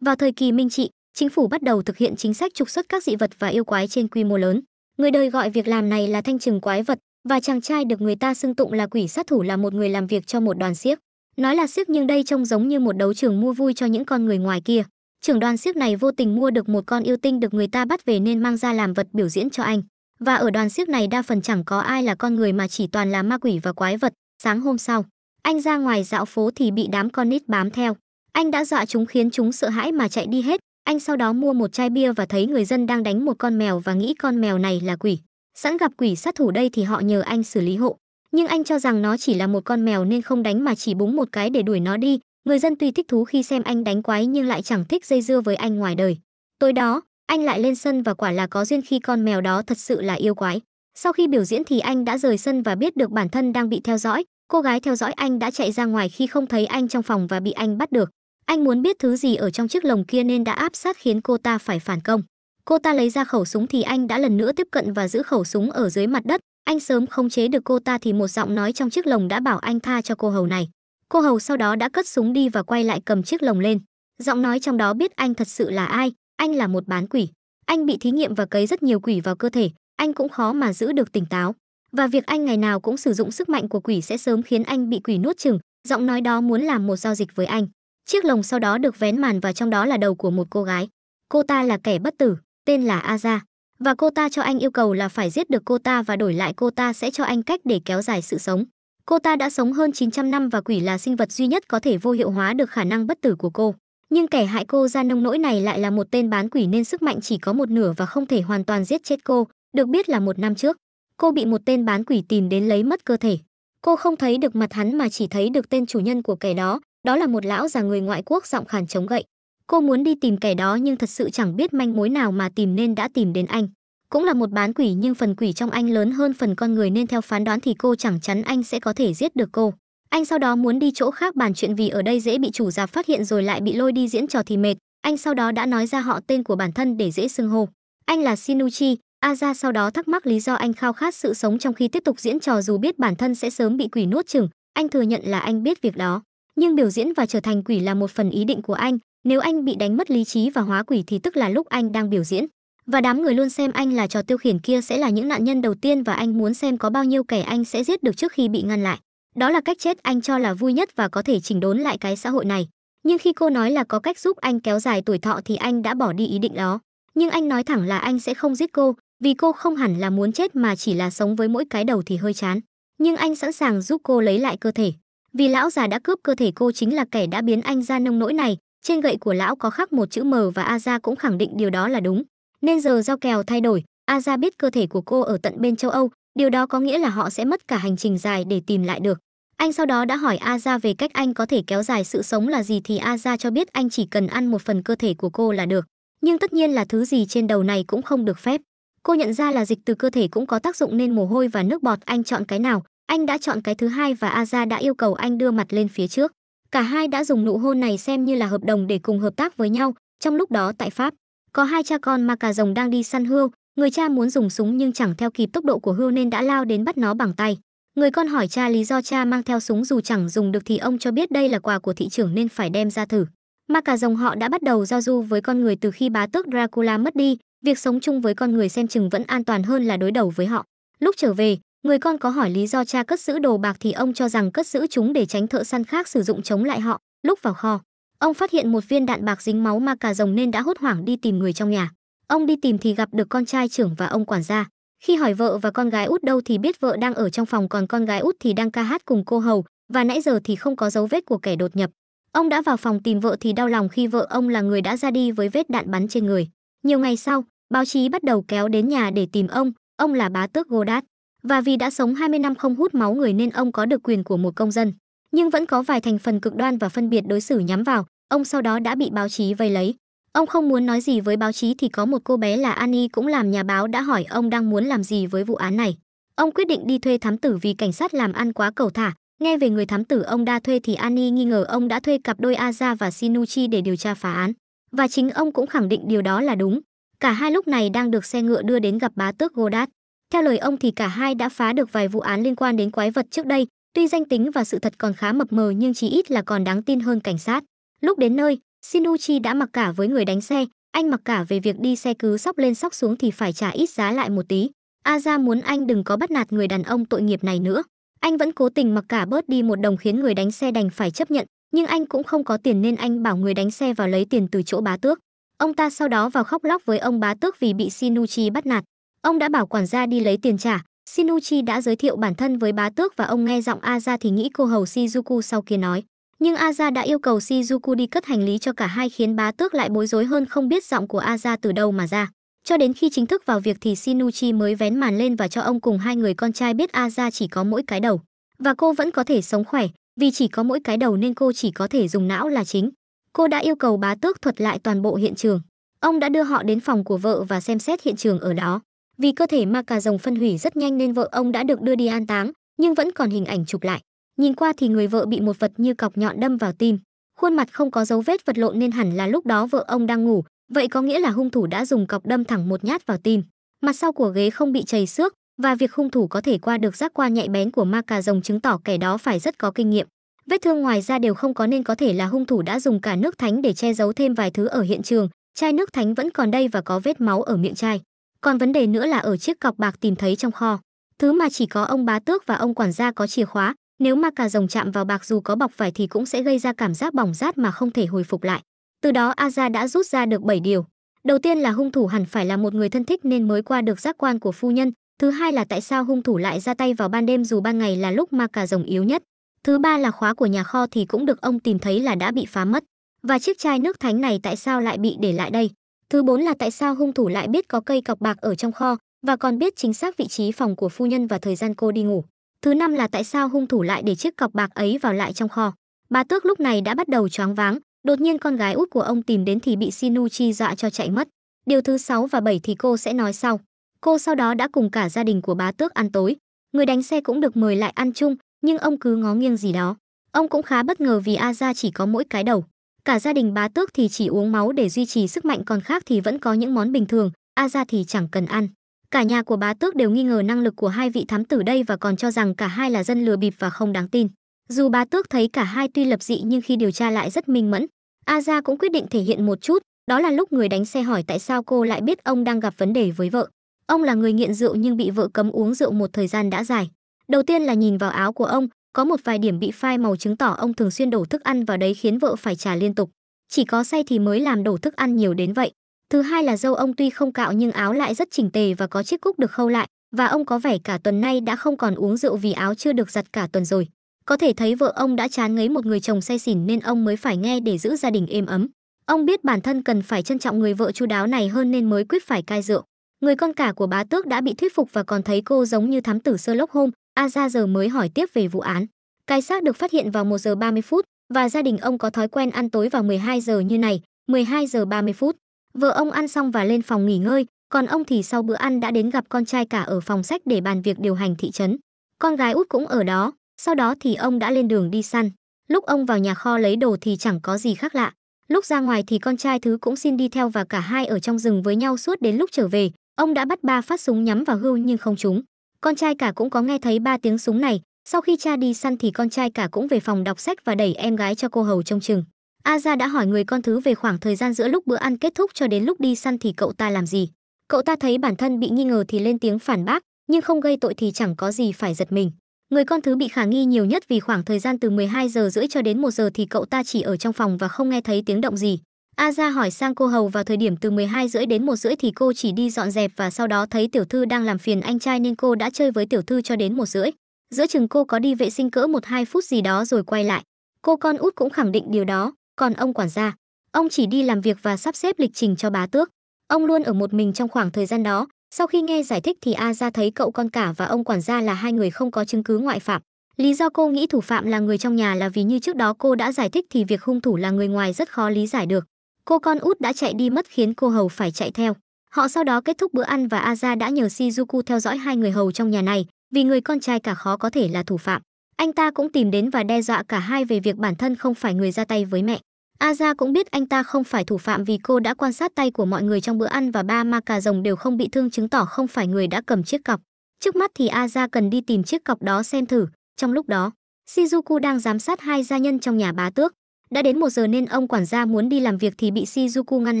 Vào thời kỳ Minh trị, chính phủ bắt đầu thực hiện chính sách trục xuất các dị vật và yêu quái trên quy mô lớn. Người đời gọi việc làm này là thanh trừng quái vật và chàng trai được người ta xưng tụng là quỷ sát thủ là một người làm việc cho một đoàn siếc. Nói là siếc nhưng đây trông giống như một đấu trường mua vui cho những con người ngoài kia. Trưởng đoàn siếc này vô tình mua được một con yêu tinh được người ta bắt về nên mang ra làm vật biểu diễn cho anh. Và ở đoàn siếc này đa phần chẳng có ai là con người mà chỉ toàn là ma quỷ và quái vật. Sáng hôm sau, anh ra ngoài dạo phố thì bị đám con nít bám theo. Anh đã dọa chúng khiến chúng sợ hãi mà chạy đi hết. Anh sau đó mua một chai bia và thấy người dân đang đánh một con mèo và nghĩ con mèo này là quỷ. Sẵn gặp quỷ sát thủ đây thì họ nhờ anh xử lý hộ. Nhưng anh cho rằng nó chỉ là một con mèo nên không đánh mà chỉ búng một cái để đuổi nó đi. Người dân tuy thích thú khi xem anh đánh quái nhưng lại chẳng thích dây dưa với anh ngoài đời. Tối đó, anh lại lên sân và quả là có duyên khi con mèo đó thật sự là yêu quái. Sau khi biểu diễn thì anh đã rời sân và biết được bản thân đang bị theo dõi. Cô gái theo dõi anh đã chạy ra ngoài khi không thấy anh trong phòng và bị anh bắt được. Anh muốn biết thứ gì ở trong chiếc lồng kia nên đã áp sát khiến cô ta phải phản công. Cô ta lấy ra khẩu súng thì anh đã lần nữa tiếp cận và giữ khẩu súng ở dưới mặt đất. Anh sớm không chế được cô ta thì một giọng nói trong chiếc lồng đã bảo anh tha cho cô hầu này. Cô hầu sau đó đã cất súng đi và quay lại cầm chiếc lồng lên. Giọng nói trong đó biết anh thật sự là ai, anh là một bán quỷ. Anh bị thí nghiệm và cấy rất nhiều quỷ vào cơ thể, anh cũng khó mà giữ được tỉnh táo. Và việc anh ngày nào cũng sử dụng sức mạnh của quỷ sẽ sớm khiến anh bị quỷ nuốt chừng, giọng nói đó muốn làm một giao dịch với anh. Chiếc lồng sau đó được vén màn và trong đó là đầu của một cô gái. Cô ta là kẻ bất tử, tên là Aza. Và cô ta cho anh yêu cầu là phải giết được cô ta và đổi lại cô ta sẽ cho anh cách để kéo dài sự sống. Cô ta đã sống hơn 900 năm và quỷ là sinh vật duy nhất có thể vô hiệu hóa được khả năng bất tử của cô. Nhưng kẻ hại cô ra nông nỗi này lại là một tên bán quỷ nên sức mạnh chỉ có một nửa và không thể hoàn toàn giết chết cô, được biết là một năm trước. Cô bị một tên bán quỷ tìm đến lấy mất cơ thể. Cô không thấy được mặt hắn mà chỉ thấy được tên chủ nhân của kẻ đó, đó là một lão già người ngoại quốc giọng khàn chống gậy cô muốn đi tìm kẻ đó nhưng thật sự chẳng biết manh mối nào mà tìm nên đã tìm đến anh cũng là một bán quỷ nhưng phần quỷ trong anh lớn hơn phần con người nên theo phán đoán thì cô chẳng chắn anh sẽ có thể giết được cô anh sau đó muốn đi chỗ khác bàn chuyện vì ở đây dễ bị chủ già phát hiện rồi lại bị lôi đi diễn trò thì mệt anh sau đó đã nói ra họ tên của bản thân để dễ xưng hô anh là Shinuchi aza sau đó thắc mắc lý do anh khao khát sự sống trong khi tiếp tục diễn trò dù biết bản thân sẽ sớm bị quỷ nuốt chửng anh thừa nhận là anh biết việc đó nhưng biểu diễn và trở thành quỷ là một phần ý định của anh nếu anh bị đánh mất lý trí và hóa quỷ thì tức là lúc anh đang biểu diễn và đám người luôn xem anh là trò tiêu khiển kia sẽ là những nạn nhân đầu tiên và anh muốn xem có bao nhiêu kẻ anh sẽ giết được trước khi bị ngăn lại đó là cách chết anh cho là vui nhất và có thể chỉnh đốn lại cái xã hội này nhưng khi cô nói là có cách giúp anh kéo dài tuổi thọ thì anh đã bỏ đi ý định đó nhưng anh nói thẳng là anh sẽ không giết cô vì cô không hẳn là muốn chết mà chỉ là sống với mỗi cái đầu thì hơi chán nhưng anh sẵn sàng giúp cô lấy lại cơ thể vì lão già đã cướp cơ thể cô chính là kẻ đã biến anh ra nông nỗi này trên gậy của lão có khắc một chữ m và Aza cũng khẳng định điều đó là đúng nên giờ giao kèo thay đổi Aza biết cơ thể của cô ở tận bên châu âu điều đó có nghĩa là họ sẽ mất cả hành trình dài để tìm lại được anh sau đó đã hỏi Aza về cách anh có thể kéo dài sự sống là gì thì Aza cho biết anh chỉ cần ăn một phần cơ thể của cô là được nhưng tất nhiên là thứ gì trên đầu này cũng không được phép cô nhận ra là dịch từ cơ thể cũng có tác dụng nên mồ hôi và nước bọt anh chọn cái nào anh đã chọn cái thứ hai và Aza đã yêu cầu anh đưa mặt lên phía trước. Cả hai đã dùng nụ hôn này xem như là hợp đồng để cùng hợp tác với nhau. Trong lúc đó tại Pháp, có hai cha con mà cả rồng đang đi săn hươu. Người cha muốn dùng súng nhưng chẳng theo kịp tốc độ của hươu nên đã lao đến bắt nó bằng tay. Người con hỏi cha lý do cha mang theo súng dù chẳng dùng được thì ông cho biết đây là quà của thị trưởng nên phải đem ra thử. Mà cả rồng họ đã bắt đầu giao du với con người từ khi bá tước Dracula mất đi, việc sống chung với con người xem chừng vẫn an toàn hơn là đối đầu với họ. Lúc trở về, Người con có hỏi lý do cha cất giữ đồ bạc thì ông cho rằng cất giữ chúng để tránh thợ săn khác sử dụng chống lại họ. Lúc vào kho, ông phát hiện một viên đạn bạc dính máu ma cà rồng nên đã hốt hoảng đi tìm người trong nhà. Ông đi tìm thì gặp được con trai trưởng và ông quản gia. Khi hỏi vợ và con gái út đâu thì biết vợ đang ở trong phòng còn con gái út thì đang ca hát cùng cô hầu và nãy giờ thì không có dấu vết của kẻ đột nhập. Ông đã vào phòng tìm vợ thì đau lòng khi vợ ông là người đã ra đi với vết đạn bắn trên người. Nhiều ngày sau, báo chí bắt đầu kéo đến nhà để tìm ông, ông là bá tước Godard. Và vì đã sống 20 năm không hút máu người nên ông có được quyền của một công dân, nhưng vẫn có vài thành phần cực đoan và phân biệt đối xử nhắm vào, ông sau đó đã bị báo chí vây lấy. Ông không muốn nói gì với báo chí thì có một cô bé là Annie cũng làm nhà báo đã hỏi ông đang muốn làm gì với vụ án này. Ông quyết định đi thuê thám tử vì cảnh sát làm ăn quá cầu thả. Nghe về người thám tử ông đa thuê thì Annie nghi ngờ ông đã thuê cặp đôi Aza và Sinuchi để điều tra phá án. Và chính ông cũng khẳng định điều đó là đúng. Cả hai lúc này đang được xe ngựa đưa đến gặp bá tước Godard. Theo lời ông thì cả hai đã phá được vài vụ án liên quan đến quái vật trước đây, tuy danh tính và sự thật còn khá mập mờ nhưng chí ít là còn đáng tin hơn cảnh sát. Lúc đến nơi, Shinuchi đã mặc cả với người đánh xe, anh mặc cả về việc đi xe cứ sóc lên sóc xuống thì phải trả ít giá lại một tí. Aza muốn anh đừng có bắt nạt người đàn ông tội nghiệp này nữa. Anh vẫn cố tình mặc cả bớt đi một đồng khiến người đánh xe đành phải chấp nhận, nhưng anh cũng không có tiền nên anh bảo người đánh xe vào lấy tiền từ chỗ bá tước. Ông ta sau đó vào khóc lóc với ông bá tước vì bị Shinuchi bắt nạt. Ông đã bảo quản gia đi lấy tiền trả, Shinuchi đã giới thiệu bản thân với bá tước và ông nghe giọng Aza thì nghĩ cô hầu Shizuku sau kia nói. Nhưng Aza đã yêu cầu Shizuku đi cất hành lý cho cả hai khiến bá tước lại bối rối hơn không biết giọng của Aza từ đâu mà ra. Cho đến khi chính thức vào việc thì Shinuchi mới vén màn lên và cho ông cùng hai người con trai biết Aza chỉ có mỗi cái đầu. Và cô vẫn có thể sống khỏe, vì chỉ có mỗi cái đầu nên cô chỉ có thể dùng não là chính. Cô đã yêu cầu bá tước thuật lại toàn bộ hiện trường. Ông đã đưa họ đến phòng của vợ và xem xét hiện trường ở đó. Vì cơ thể ma cà rồng phân hủy rất nhanh nên vợ ông đã được đưa đi an táng, nhưng vẫn còn hình ảnh chụp lại. Nhìn qua thì người vợ bị một vật như cọc nhọn đâm vào tim. Khuôn mặt không có dấu vết vật lộn nên hẳn là lúc đó vợ ông đang ngủ, vậy có nghĩa là hung thủ đã dùng cọc đâm thẳng một nhát vào tim. Mặt sau của ghế không bị chảy xước và việc hung thủ có thể qua được giác quan nhạy bén của ma cà rồng chứng tỏ kẻ đó phải rất có kinh nghiệm. Vết thương ngoài ra đều không có nên có thể là hung thủ đã dùng cả nước thánh để che giấu thêm vài thứ ở hiện trường. Chai nước thánh vẫn còn đây và có vết máu ở miệng chai. Còn vấn đề nữa là ở chiếc cọc bạc tìm thấy trong kho, thứ mà chỉ có ông bá tước và ông quản gia có chìa khóa, nếu mà cả rồng chạm vào bạc dù có bọc vải thì cũng sẽ gây ra cảm giác bỏng rát mà không thể hồi phục lại. Từ đó Aza đã rút ra được 7 điều. Đầu tiên là hung thủ hẳn phải là một người thân thích nên mới qua được giác quan của phu nhân. Thứ hai là tại sao hung thủ lại ra tay vào ban đêm dù ban ngày là lúc ma cà rồng yếu nhất. Thứ ba là khóa của nhà kho thì cũng được ông tìm thấy là đã bị phá mất. Và chiếc chai nước thánh này tại sao lại bị để lại đây? Thứ bốn là tại sao hung thủ lại biết có cây cọc bạc ở trong kho và còn biết chính xác vị trí phòng của phu nhân và thời gian cô đi ngủ. Thứ năm là tại sao hung thủ lại để chiếc cọc bạc ấy vào lại trong kho. Bà Tước lúc này đã bắt đầu choáng váng, đột nhiên con gái út của ông tìm đến thì bị Sinu chi dọa cho chạy mất. Điều thứ sáu và bảy thì cô sẽ nói sau. Cô sau đó đã cùng cả gia đình của bá tước ăn tối. Người đánh xe cũng được mời lại ăn chung, nhưng ông cứ ngó nghiêng gì đó. Ông cũng khá bất ngờ vì Aza chỉ có mỗi cái đầu. Cả gia đình bá tước thì chỉ uống máu để duy trì sức mạnh còn khác thì vẫn có những món bình thường, a ra thì chẳng cần ăn. Cả nhà của bá tước đều nghi ngờ năng lực của hai vị thám tử đây và còn cho rằng cả hai là dân lừa bịp và không đáng tin. Dù bá tước thấy cả hai tuy lập dị nhưng khi điều tra lại rất minh mẫn, a ra cũng quyết định thể hiện một chút, đó là lúc người đánh xe hỏi tại sao cô lại biết ông đang gặp vấn đề với vợ. Ông là người nghiện rượu nhưng bị vợ cấm uống rượu một thời gian đã dài. Đầu tiên là nhìn vào áo của ông, có một vài điểm bị phai màu chứng tỏ ông thường xuyên đổ thức ăn vào đấy khiến vợ phải trả liên tục. Chỉ có say thì mới làm đổ thức ăn nhiều đến vậy. Thứ hai là dâu ông tuy không cạo nhưng áo lại rất chỉnh tề và có chiếc cúc được khâu lại, và ông có vẻ cả tuần nay đã không còn uống rượu vì áo chưa được giặt cả tuần rồi. Có thể thấy vợ ông đã chán ngấy một người chồng say xỉn nên ông mới phải nghe để giữ gia đình êm ấm. Ông biết bản thân cần phải trân trọng người vợ chu đáo này hơn nên mới quyết phải cai rượu. Người con cả của bá tước đã bị thuyết phục và còn thấy cô giống như thám tử Sherlock Holmes, Aza giờ mới hỏi tiếp về vụ án. Cái xác được phát hiện vào 1 giờ 30 phút và gia đình ông có thói quen ăn tối vào 12 giờ như này, 12 giờ 30 phút. Vợ ông ăn xong và lên phòng nghỉ ngơi, còn ông thì sau bữa ăn đã đến gặp con trai cả ở phòng sách để bàn việc điều hành thị trấn. Con gái út cũng ở đó, sau đó thì ông đã lên đường đi săn. Lúc ông vào nhà kho lấy đồ thì chẳng có gì khác lạ. Lúc ra ngoài thì con trai thứ cũng xin đi theo và cả hai ở trong rừng với nhau suốt đến lúc trở về, ông đã bắt ba phát súng nhắm vào hưu nhưng không trúng. Con trai cả cũng có nghe thấy ba tiếng súng này, sau khi cha đi săn thì con trai cả cũng về phòng đọc sách và đẩy em gái cho cô hầu trông chừng. aza đã hỏi người con thứ về khoảng thời gian giữa lúc bữa ăn kết thúc cho đến lúc đi săn thì cậu ta làm gì. Cậu ta thấy bản thân bị nghi ngờ thì lên tiếng phản bác, nhưng không gây tội thì chẳng có gì phải giật mình. Người con thứ bị khả nghi nhiều nhất vì khoảng thời gian từ 12 giờ rưỡi cho đến 1 giờ thì cậu ta chỉ ở trong phòng và không nghe thấy tiếng động gì. A ra hỏi sang cô hầu vào thời điểm từ 12 rưỡi đến một rưỡi thì cô chỉ đi dọn dẹp và sau đó thấy tiểu thư đang làm phiền anh trai nên cô đã chơi với tiểu thư cho đến một rưỡi. Giữa chừng cô có đi vệ sinh cỡ một hai phút gì đó rồi quay lại. Cô con út cũng khẳng định điều đó, còn ông quản gia, ông chỉ đi làm việc và sắp xếp lịch trình cho bá tước. Ông luôn ở một mình trong khoảng thời gian đó. Sau khi nghe giải thích thì A ra thấy cậu con cả và ông quản gia là hai người không có chứng cứ ngoại phạm. Lý do cô nghĩ thủ phạm là người trong nhà là vì như trước đó cô đã giải thích thì việc hung thủ là người ngoài rất khó lý giải được. Cô con út đã chạy đi mất khiến cô hầu phải chạy theo. Họ sau đó kết thúc bữa ăn và Aza đã nhờ Shizuku theo dõi hai người hầu trong nhà này, vì người con trai cả khó có thể là thủ phạm. Anh ta cũng tìm đến và đe dọa cả hai về việc bản thân không phải người ra tay với mẹ. Aza cũng biết anh ta không phải thủ phạm vì cô đã quan sát tay của mọi người trong bữa ăn và ba ma cà rồng đều không bị thương chứng tỏ không phải người đã cầm chiếc cọc. Trước mắt thì Aza cần đi tìm chiếc cọc đó xem thử. Trong lúc đó, Shizuku đang giám sát hai gia nhân trong nhà bá tước. Đã đến một giờ nên ông quản gia muốn đi làm việc thì bị Shizuku ngăn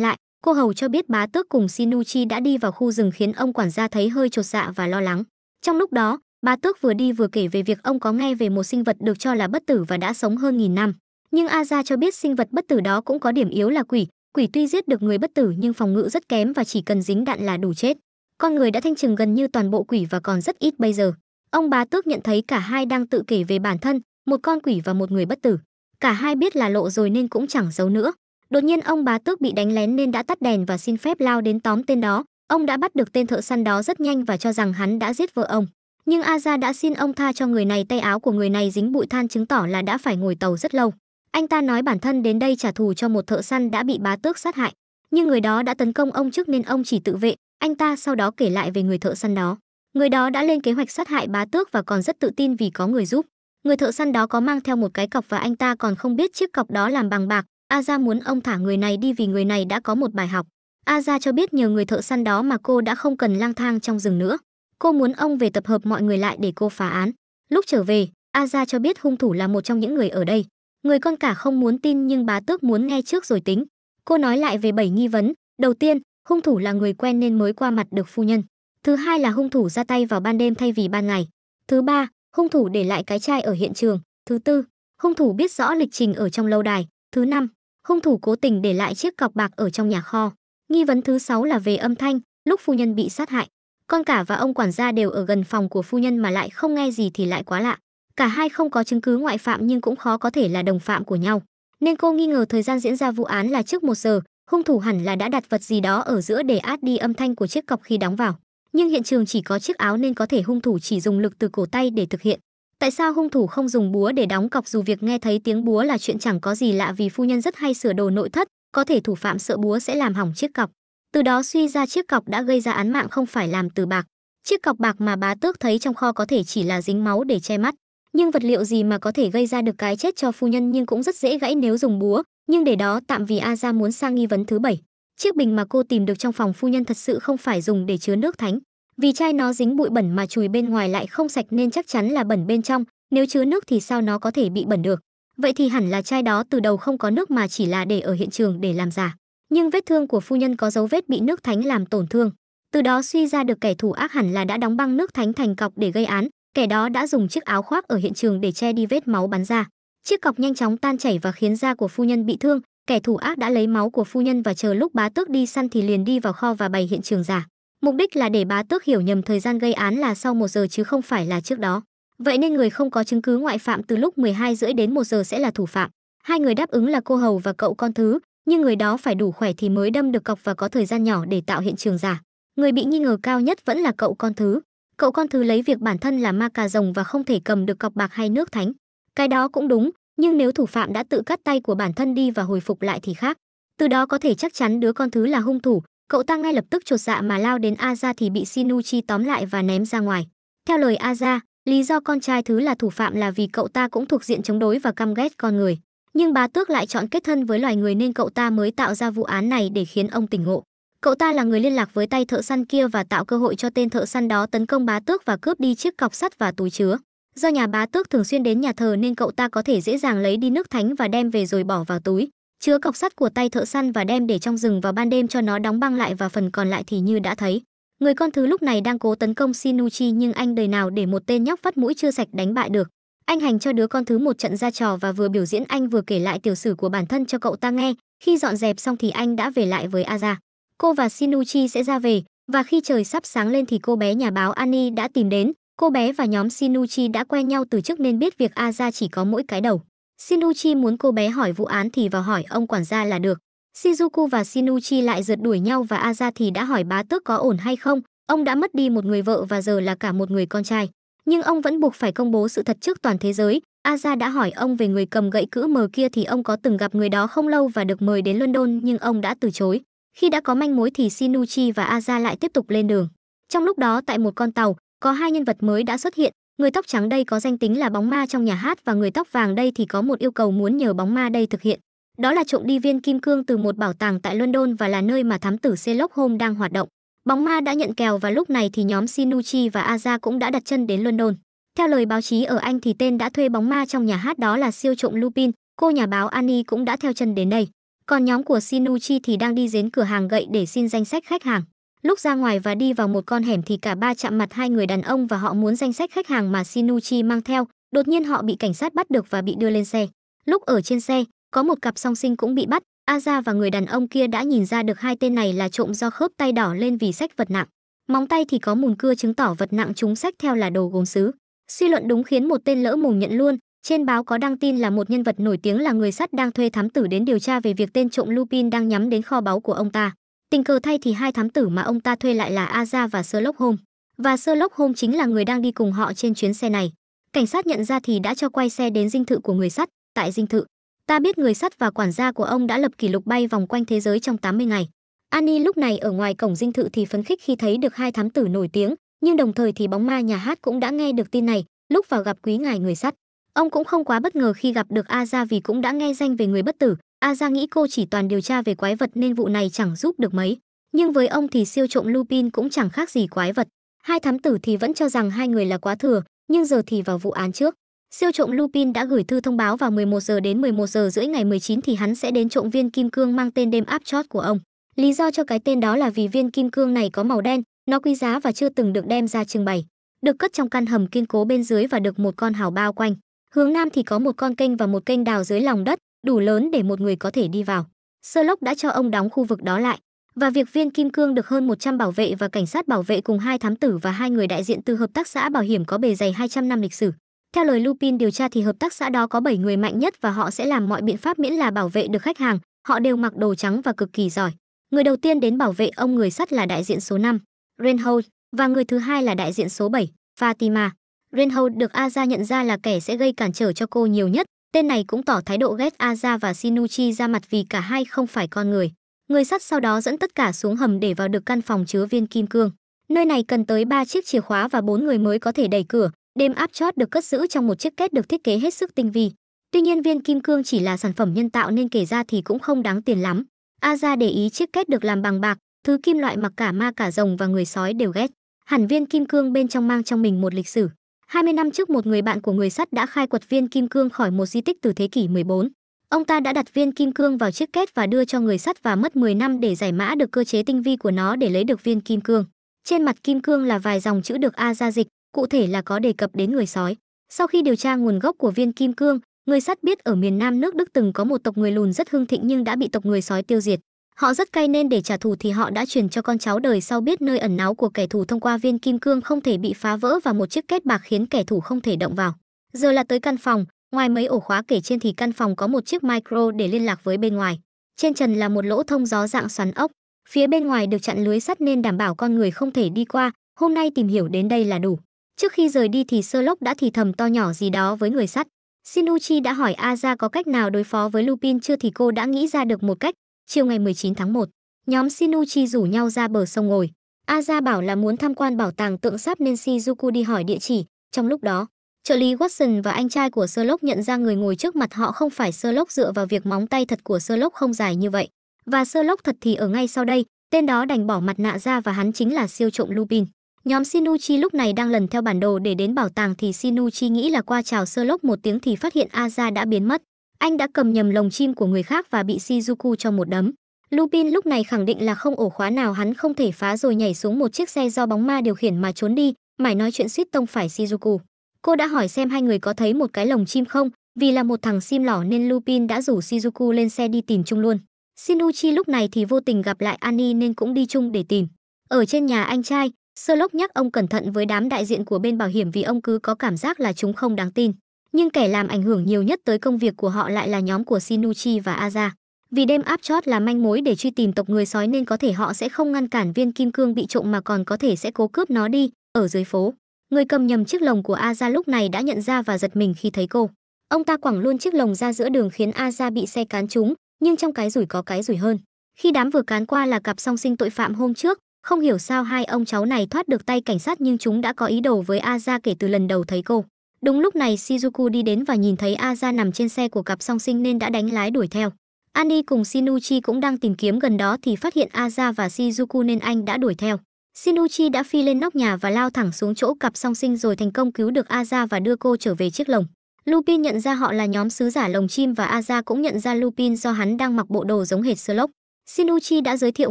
lại. Cô hầu cho biết bá tước cùng Shinuchi đã đi vào khu rừng khiến ông quản gia thấy hơi chột dạ và lo lắng. Trong lúc đó, bá tước vừa đi vừa kể về việc ông có nghe về một sinh vật được cho là bất tử và đã sống hơn nghìn năm. Nhưng Aza cho biết sinh vật bất tử đó cũng có điểm yếu là quỷ. Quỷ tuy giết được người bất tử nhưng phòng ngự rất kém và chỉ cần dính đạn là đủ chết. Con người đã thanh trừng gần như toàn bộ quỷ và còn rất ít bây giờ. Ông bá tước nhận thấy cả hai đang tự kể về bản thân, một con quỷ và một người bất tử cả hai biết là lộ rồi nên cũng chẳng giấu nữa đột nhiên ông bá tước bị đánh lén nên đã tắt đèn và xin phép lao đến tóm tên đó ông đã bắt được tên thợ săn đó rất nhanh và cho rằng hắn đã giết vợ ông nhưng a ra đã xin ông tha cho người này tay áo của người này dính bụi than chứng tỏ là đã phải ngồi tàu rất lâu anh ta nói bản thân đến đây trả thù cho một thợ săn đã bị bá tước sát hại nhưng người đó đã tấn công ông trước nên ông chỉ tự vệ anh ta sau đó kể lại về người thợ săn đó người đó đã lên kế hoạch sát hại bá tước và còn rất tự tin vì có người giúp Người thợ săn đó có mang theo một cái cọc và anh ta còn không biết chiếc cọc đó làm bằng bạc. Aza muốn ông thả người này đi vì người này đã có một bài học. Aza cho biết nhờ người thợ săn đó mà cô đã không cần lang thang trong rừng nữa. Cô muốn ông về tập hợp mọi người lại để cô phá án. Lúc trở về, Aza cho biết hung thủ là một trong những người ở đây. Người con cả không muốn tin nhưng bá tước muốn nghe trước rồi tính. Cô nói lại về bảy nghi vấn. Đầu tiên, hung thủ là người quen nên mới qua mặt được phu nhân. Thứ hai là hung thủ ra tay vào ban đêm thay vì ban ngày. Thứ ba, hung thủ để lại cái chai ở hiện trường. Thứ tư, hung thủ biết rõ lịch trình ở trong lâu đài. Thứ năm, hung thủ cố tình để lại chiếc cọc bạc ở trong nhà kho. Nghi vấn thứ sáu là về âm thanh, lúc phu nhân bị sát hại. Con cả và ông quản gia đều ở gần phòng của phu nhân mà lại không nghe gì thì lại quá lạ. Cả hai không có chứng cứ ngoại phạm nhưng cũng khó có thể là đồng phạm của nhau. Nên cô nghi ngờ thời gian diễn ra vụ án là trước một giờ, hung thủ hẳn là đã đặt vật gì đó ở giữa để át đi âm thanh của chiếc cọc khi đóng vào nhưng hiện trường chỉ có chiếc áo nên có thể hung thủ chỉ dùng lực từ cổ tay để thực hiện. Tại sao hung thủ không dùng búa để đóng cọc dù việc nghe thấy tiếng búa là chuyện chẳng có gì lạ vì phu nhân rất hay sửa đồ nội thất, có thể thủ phạm sợ búa sẽ làm hỏng chiếc cọc. Từ đó suy ra chiếc cọc đã gây ra án mạng không phải làm từ bạc. Chiếc cọc bạc mà bá tước thấy trong kho có thể chỉ là dính máu để che mắt. Nhưng vật liệu gì mà có thể gây ra được cái chết cho phu nhân nhưng cũng rất dễ gãy nếu dùng búa, nhưng để đó tạm vì A ra muốn sang nghi vấn thứ bảy. Chiếc bình mà cô tìm được trong phòng phu nhân thật sự không phải dùng để chứa nước thánh, vì chai nó dính bụi bẩn mà chùi bên ngoài lại không sạch nên chắc chắn là bẩn bên trong, nếu chứa nước thì sao nó có thể bị bẩn được. Vậy thì hẳn là chai đó từ đầu không có nước mà chỉ là để ở hiện trường để làm giả. Nhưng vết thương của phu nhân có dấu vết bị nước thánh làm tổn thương. Từ đó suy ra được kẻ thủ ác hẳn là đã đóng băng nước thánh thành cọc để gây án, kẻ đó đã dùng chiếc áo khoác ở hiện trường để che đi vết máu bắn ra. Chiếc cọc nhanh chóng tan chảy và khiến da của phu nhân bị thương, kẻ thủ ác đã lấy máu của phu nhân và chờ lúc bá tước đi săn thì liền đi vào kho và bày hiện trường giả. Mục đích là để bá tước hiểu nhầm thời gian gây án là sau một giờ chứ không phải là trước đó. Vậy nên người không có chứng cứ ngoại phạm từ lúc 12 rưỡi đến 1 giờ sẽ là thủ phạm. Hai người đáp ứng là cô hầu và cậu con thứ, nhưng người đó phải đủ khỏe thì mới đâm được cọc và có thời gian nhỏ để tạo hiện trường giả. Người bị nghi ngờ cao nhất vẫn là cậu con thứ. Cậu con thứ lấy việc bản thân là ma cà rồng và không thể cầm được cọc bạc hay nước thánh. Cái đó cũng đúng, nhưng nếu thủ phạm đã tự cắt tay của bản thân đi và hồi phục lại thì khác từ đó có thể chắc chắn đứa con thứ là hung thủ cậu ta ngay lập tức chột dạ mà lao đến Aza thì bị sinuchi tóm lại và ném ra ngoài theo lời Aza lý do con trai thứ là thủ phạm là vì cậu ta cũng thuộc diện chống đối và căm ghét con người nhưng bá tước lại chọn kết thân với loài người nên cậu ta mới tạo ra vụ án này để khiến ông tỉnh ngộ cậu ta là người liên lạc với tay thợ săn kia và tạo cơ hội cho tên thợ săn đó tấn công bá tước và cướp đi chiếc cọc sắt và túi chứa Do nhà bá tước thường xuyên đến nhà thờ nên cậu ta có thể dễ dàng lấy đi nước thánh và đem về rồi bỏ vào túi, chứa cọc sắt của tay thợ săn và đem để trong rừng vào ban đêm cho nó đóng băng lại và phần còn lại thì như đã thấy. Người con thứ lúc này đang cố tấn công Shinuchi nhưng anh đời nào để một tên nhóc vắt mũi chưa sạch đánh bại được. Anh hành cho đứa con thứ một trận ra trò và vừa biểu diễn anh vừa kể lại tiểu sử của bản thân cho cậu ta nghe. Khi dọn dẹp xong thì anh đã về lại với Aza. Cô và Shinuchi sẽ ra về, và khi trời sắp sáng lên thì cô bé nhà báo Annie đã tìm đến, Cô bé và nhóm Shinuchi đã quen nhau từ trước nên biết việc Aza chỉ có mỗi cái đầu. Shinuchi muốn cô bé hỏi vụ án thì vào hỏi ông quản gia là được. Shizuku và Shinuchi lại rượt đuổi nhau và Aza thì đã hỏi bá tước có ổn hay không. Ông đã mất đi một người vợ và giờ là cả một người con trai. Nhưng ông vẫn buộc phải công bố sự thật trước toàn thế giới. Aza đã hỏi ông về người cầm gậy cữ mờ kia thì ông có từng gặp người đó không lâu và được mời đến London nhưng ông đã từ chối. Khi đã có manh mối thì Shinuchi và Aza lại tiếp tục lên đường. Trong lúc đó tại một con tàu, có hai nhân vật mới đã xuất hiện người tóc trắng đây có danh tính là bóng ma trong nhà hát và người tóc vàng đây thì có một yêu cầu muốn nhờ bóng ma đây thực hiện đó là trộm đi viên kim cương từ một bảo tàng tại london và là nơi mà thám tử sherlock holmes đang hoạt động bóng ma đã nhận kèo và lúc này thì nhóm Shinuchi và aza cũng đã đặt chân đến london theo lời báo chí ở anh thì tên đã thuê bóng ma trong nhà hát đó là siêu trộm lupin cô nhà báo annie cũng đã theo chân đến đây còn nhóm của Shinuchi thì đang đi đến cửa hàng gậy để xin danh sách khách hàng Lúc ra ngoài và đi vào một con hẻm thì cả ba chạm mặt hai người đàn ông và họ muốn danh sách khách hàng mà Shinuchi mang theo, đột nhiên họ bị cảnh sát bắt được và bị đưa lên xe. Lúc ở trên xe, có một cặp song sinh cũng bị bắt, Aza và người đàn ông kia đã nhìn ra được hai tên này là trộm do khớp tay đỏ lên vì sách vật nặng. Móng tay thì có mùn cưa chứng tỏ vật nặng chúng sách theo là đồ gốm sứ. Suy luận đúng khiến một tên lỡ mồm nhận luôn, trên báo có đăng tin là một nhân vật nổi tiếng là người sắt đang thuê thám tử đến điều tra về việc tên trộm Lupin đang nhắm đến kho báu của ông ta. Tình cờ thay thì hai thám tử mà ông ta thuê lại là Aza và Sherlock Holmes, và Sherlock Holmes chính là người đang đi cùng họ trên chuyến xe này. Cảnh sát nhận ra thì đã cho quay xe đến dinh thự của người sắt, tại dinh thự. Ta biết người sắt và quản gia của ông đã lập kỷ lục bay vòng quanh thế giới trong 80 ngày. Annie lúc này ở ngoài cổng dinh thự thì phấn khích khi thấy được hai thám tử nổi tiếng, nhưng đồng thời thì bóng ma nhà hát cũng đã nghe được tin này, lúc vào gặp quý ngài người sắt. Ông cũng không quá bất ngờ khi gặp được Aza vì cũng đã nghe danh về người bất tử, A ra nghĩ cô chỉ toàn điều tra về quái vật nên vụ này chẳng giúp được mấy. Nhưng với ông thì siêu trộm Lupin cũng chẳng khác gì quái vật. Hai thám tử thì vẫn cho rằng hai người là quá thừa, nhưng giờ thì vào vụ án trước. Siêu trộm Lupin đã gửi thư thông báo vào 11 giờ đến 11 giờ rưỡi ngày 19 thì hắn sẽ đến trộm viên kim cương mang tên đêm áp chót của ông. Lý do cho cái tên đó là vì viên kim cương này có màu đen, nó quý giá và chưa từng được đem ra trưng bày. Được cất trong căn hầm kiên cố bên dưới và được một con hào bao quanh. Hướng nam thì có một con kênh và một kênh đào dưới lòng đất, đủ lớn để một người có thể đi vào. Sherlock đã cho ông đóng khu vực đó lại và việc viên kim cương được hơn 100 bảo vệ và cảnh sát bảo vệ cùng hai thám tử và hai người đại diện từ hợp tác xã bảo hiểm có bề dày 200 năm lịch sử. Theo lời Lupin điều tra thì hợp tác xã đó có 7 người mạnh nhất và họ sẽ làm mọi biện pháp miễn là bảo vệ được khách hàng, họ đều mặc đồ trắng và cực kỳ giỏi. Người đầu tiên đến bảo vệ ông người sắt là đại diện số 5, Renhold, và người thứ hai là đại diện số 7, Fatima. Renhold được Aza nhận ra là kẻ sẽ gây cản trở cho cô nhiều nhất, Tên này cũng tỏ thái độ ghét Aza và Sinuchi ra mặt vì cả hai không phải con người. Người sắt sau đó dẫn tất cả xuống hầm để vào được căn phòng chứa viên kim cương. Nơi này cần tới 3 chiếc chìa khóa và 4 người mới có thể đẩy cửa. Đêm áp chót được cất giữ trong một chiếc két được thiết kế hết sức tinh vi. Tuy nhiên viên kim cương chỉ là sản phẩm nhân tạo nên kể ra thì cũng không đáng tiền lắm. Aza để ý chiếc két được làm bằng bạc, thứ kim loại mặc cả ma cả rồng và người sói đều ghét. Hẳn viên kim cương bên trong mang trong mình một lịch sử. 20 năm trước một người bạn của người sắt đã khai quật viên kim cương khỏi một di tích từ thế kỷ 14. Ông ta đã đặt viên kim cương vào chiếc két và đưa cho người sắt và mất 10 năm để giải mã được cơ chế tinh vi của nó để lấy được viên kim cương. Trên mặt kim cương là vài dòng chữ được A ra dịch, cụ thể là có đề cập đến người sói. Sau khi điều tra nguồn gốc của viên kim cương, người sắt biết ở miền Nam nước Đức từng có một tộc người lùn rất hưng thịnh nhưng đã bị tộc người sói tiêu diệt. Họ rất cay nên để trả thù thì họ đã truyền cho con cháu đời sau biết nơi ẩn náu của kẻ thù thông qua viên kim cương không thể bị phá vỡ và một chiếc kết bạc khiến kẻ thù không thể động vào. Giờ là tới căn phòng, ngoài mấy ổ khóa kể trên thì căn phòng có một chiếc micro để liên lạc với bên ngoài. Trên trần là một lỗ thông gió dạng xoắn ốc, phía bên ngoài được chặn lưới sắt nên đảm bảo con người không thể đi qua, hôm nay tìm hiểu đến đây là đủ. Trước khi rời đi thì Sơ Lốc đã thì thầm to nhỏ gì đó với người sắt. Shinuchi đã hỏi Aza có cách nào đối phó với Lupin chưa thì cô đã nghĩ ra được một cách, Chiều ngày 19 tháng 1, nhóm Shinuchi rủ nhau ra bờ sông ngồi. Aza bảo là muốn tham quan bảo tàng tượng sáp nên Shizuku đi hỏi địa chỉ. Trong lúc đó, trợ lý Watson và anh trai của Sherlock nhận ra người ngồi trước mặt họ không phải Sherlock dựa vào việc móng tay thật của Sherlock không dài như vậy. Và Sherlock thật thì ở ngay sau đây, tên đó đành bỏ mặt nạ ra và hắn chính là siêu trộm Lupin. Nhóm Shinuchi lúc này đang lần theo bản đồ để đến bảo tàng thì Shinuchi nghĩ là qua chào Sherlock một tiếng thì phát hiện Aza đã biến mất. Anh đã cầm nhầm lồng chim của người khác và bị Shizuku cho một đấm. Lupin lúc này khẳng định là không ổ khóa nào hắn không thể phá rồi nhảy xuống một chiếc xe do bóng ma điều khiển mà trốn đi, mải nói chuyện suýt tông phải Shizuku. Cô đã hỏi xem hai người có thấy một cái lồng chim không, vì là một thằng sim lỏ nên Lupin đã rủ Shizuku lên xe đi tìm chung luôn. Shinuchi lúc này thì vô tình gặp lại Annie nên cũng đi chung để tìm. Ở trên nhà anh trai, Sherlock nhắc ông cẩn thận với đám đại diện của bên bảo hiểm vì ông cứ có cảm giác là chúng không đáng tin nhưng kẻ làm ảnh hưởng nhiều nhất tới công việc của họ lại là nhóm của Sinuchi và Aza. Vì đêm áp chót là manh mối để truy tìm tộc người sói nên có thể họ sẽ không ngăn cản viên kim cương bị trộm mà còn có thể sẽ cố cướp nó đi, ở dưới phố. Người cầm nhầm chiếc lồng của Aza lúc này đã nhận ra và giật mình khi thấy cô. Ông ta quẳng luôn chiếc lồng ra giữa đường khiến Aza bị xe cán trúng, nhưng trong cái rủi có cái rủi hơn. Khi đám vừa cán qua là cặp song sinh tội phạm hôm trước, không hiểu sao hai ông cháu này thoát được tay cảnh sát nhưng chúng đã có ý đồ với Aza kể từ lần đầu thấy cô. Đúng lúc này Shizuku đi đến và nhìn thấy Aza nằm trên xe của cặp song sinh nên đã đánh lái đuổi theo. Ani cùng Shinuchi cũng đang tìm kiếm gần đó thì phát hiện Aza và Shizuku nên anh đã đuổi theo. Shinuchi đã phi lên nóc nhà và lao thẳng xuống chỗ cặp song sinh rồi thành công cứu được Aza và đưa cô trở về chiếc lồng. Lupin nhận ra họ là nhóm sứ giả lồng chim và Aza cũng nhận ra Lupin do hắn đang mặc bộ đồ giống hệt Sherlock. Shinuchi đã giới thiệu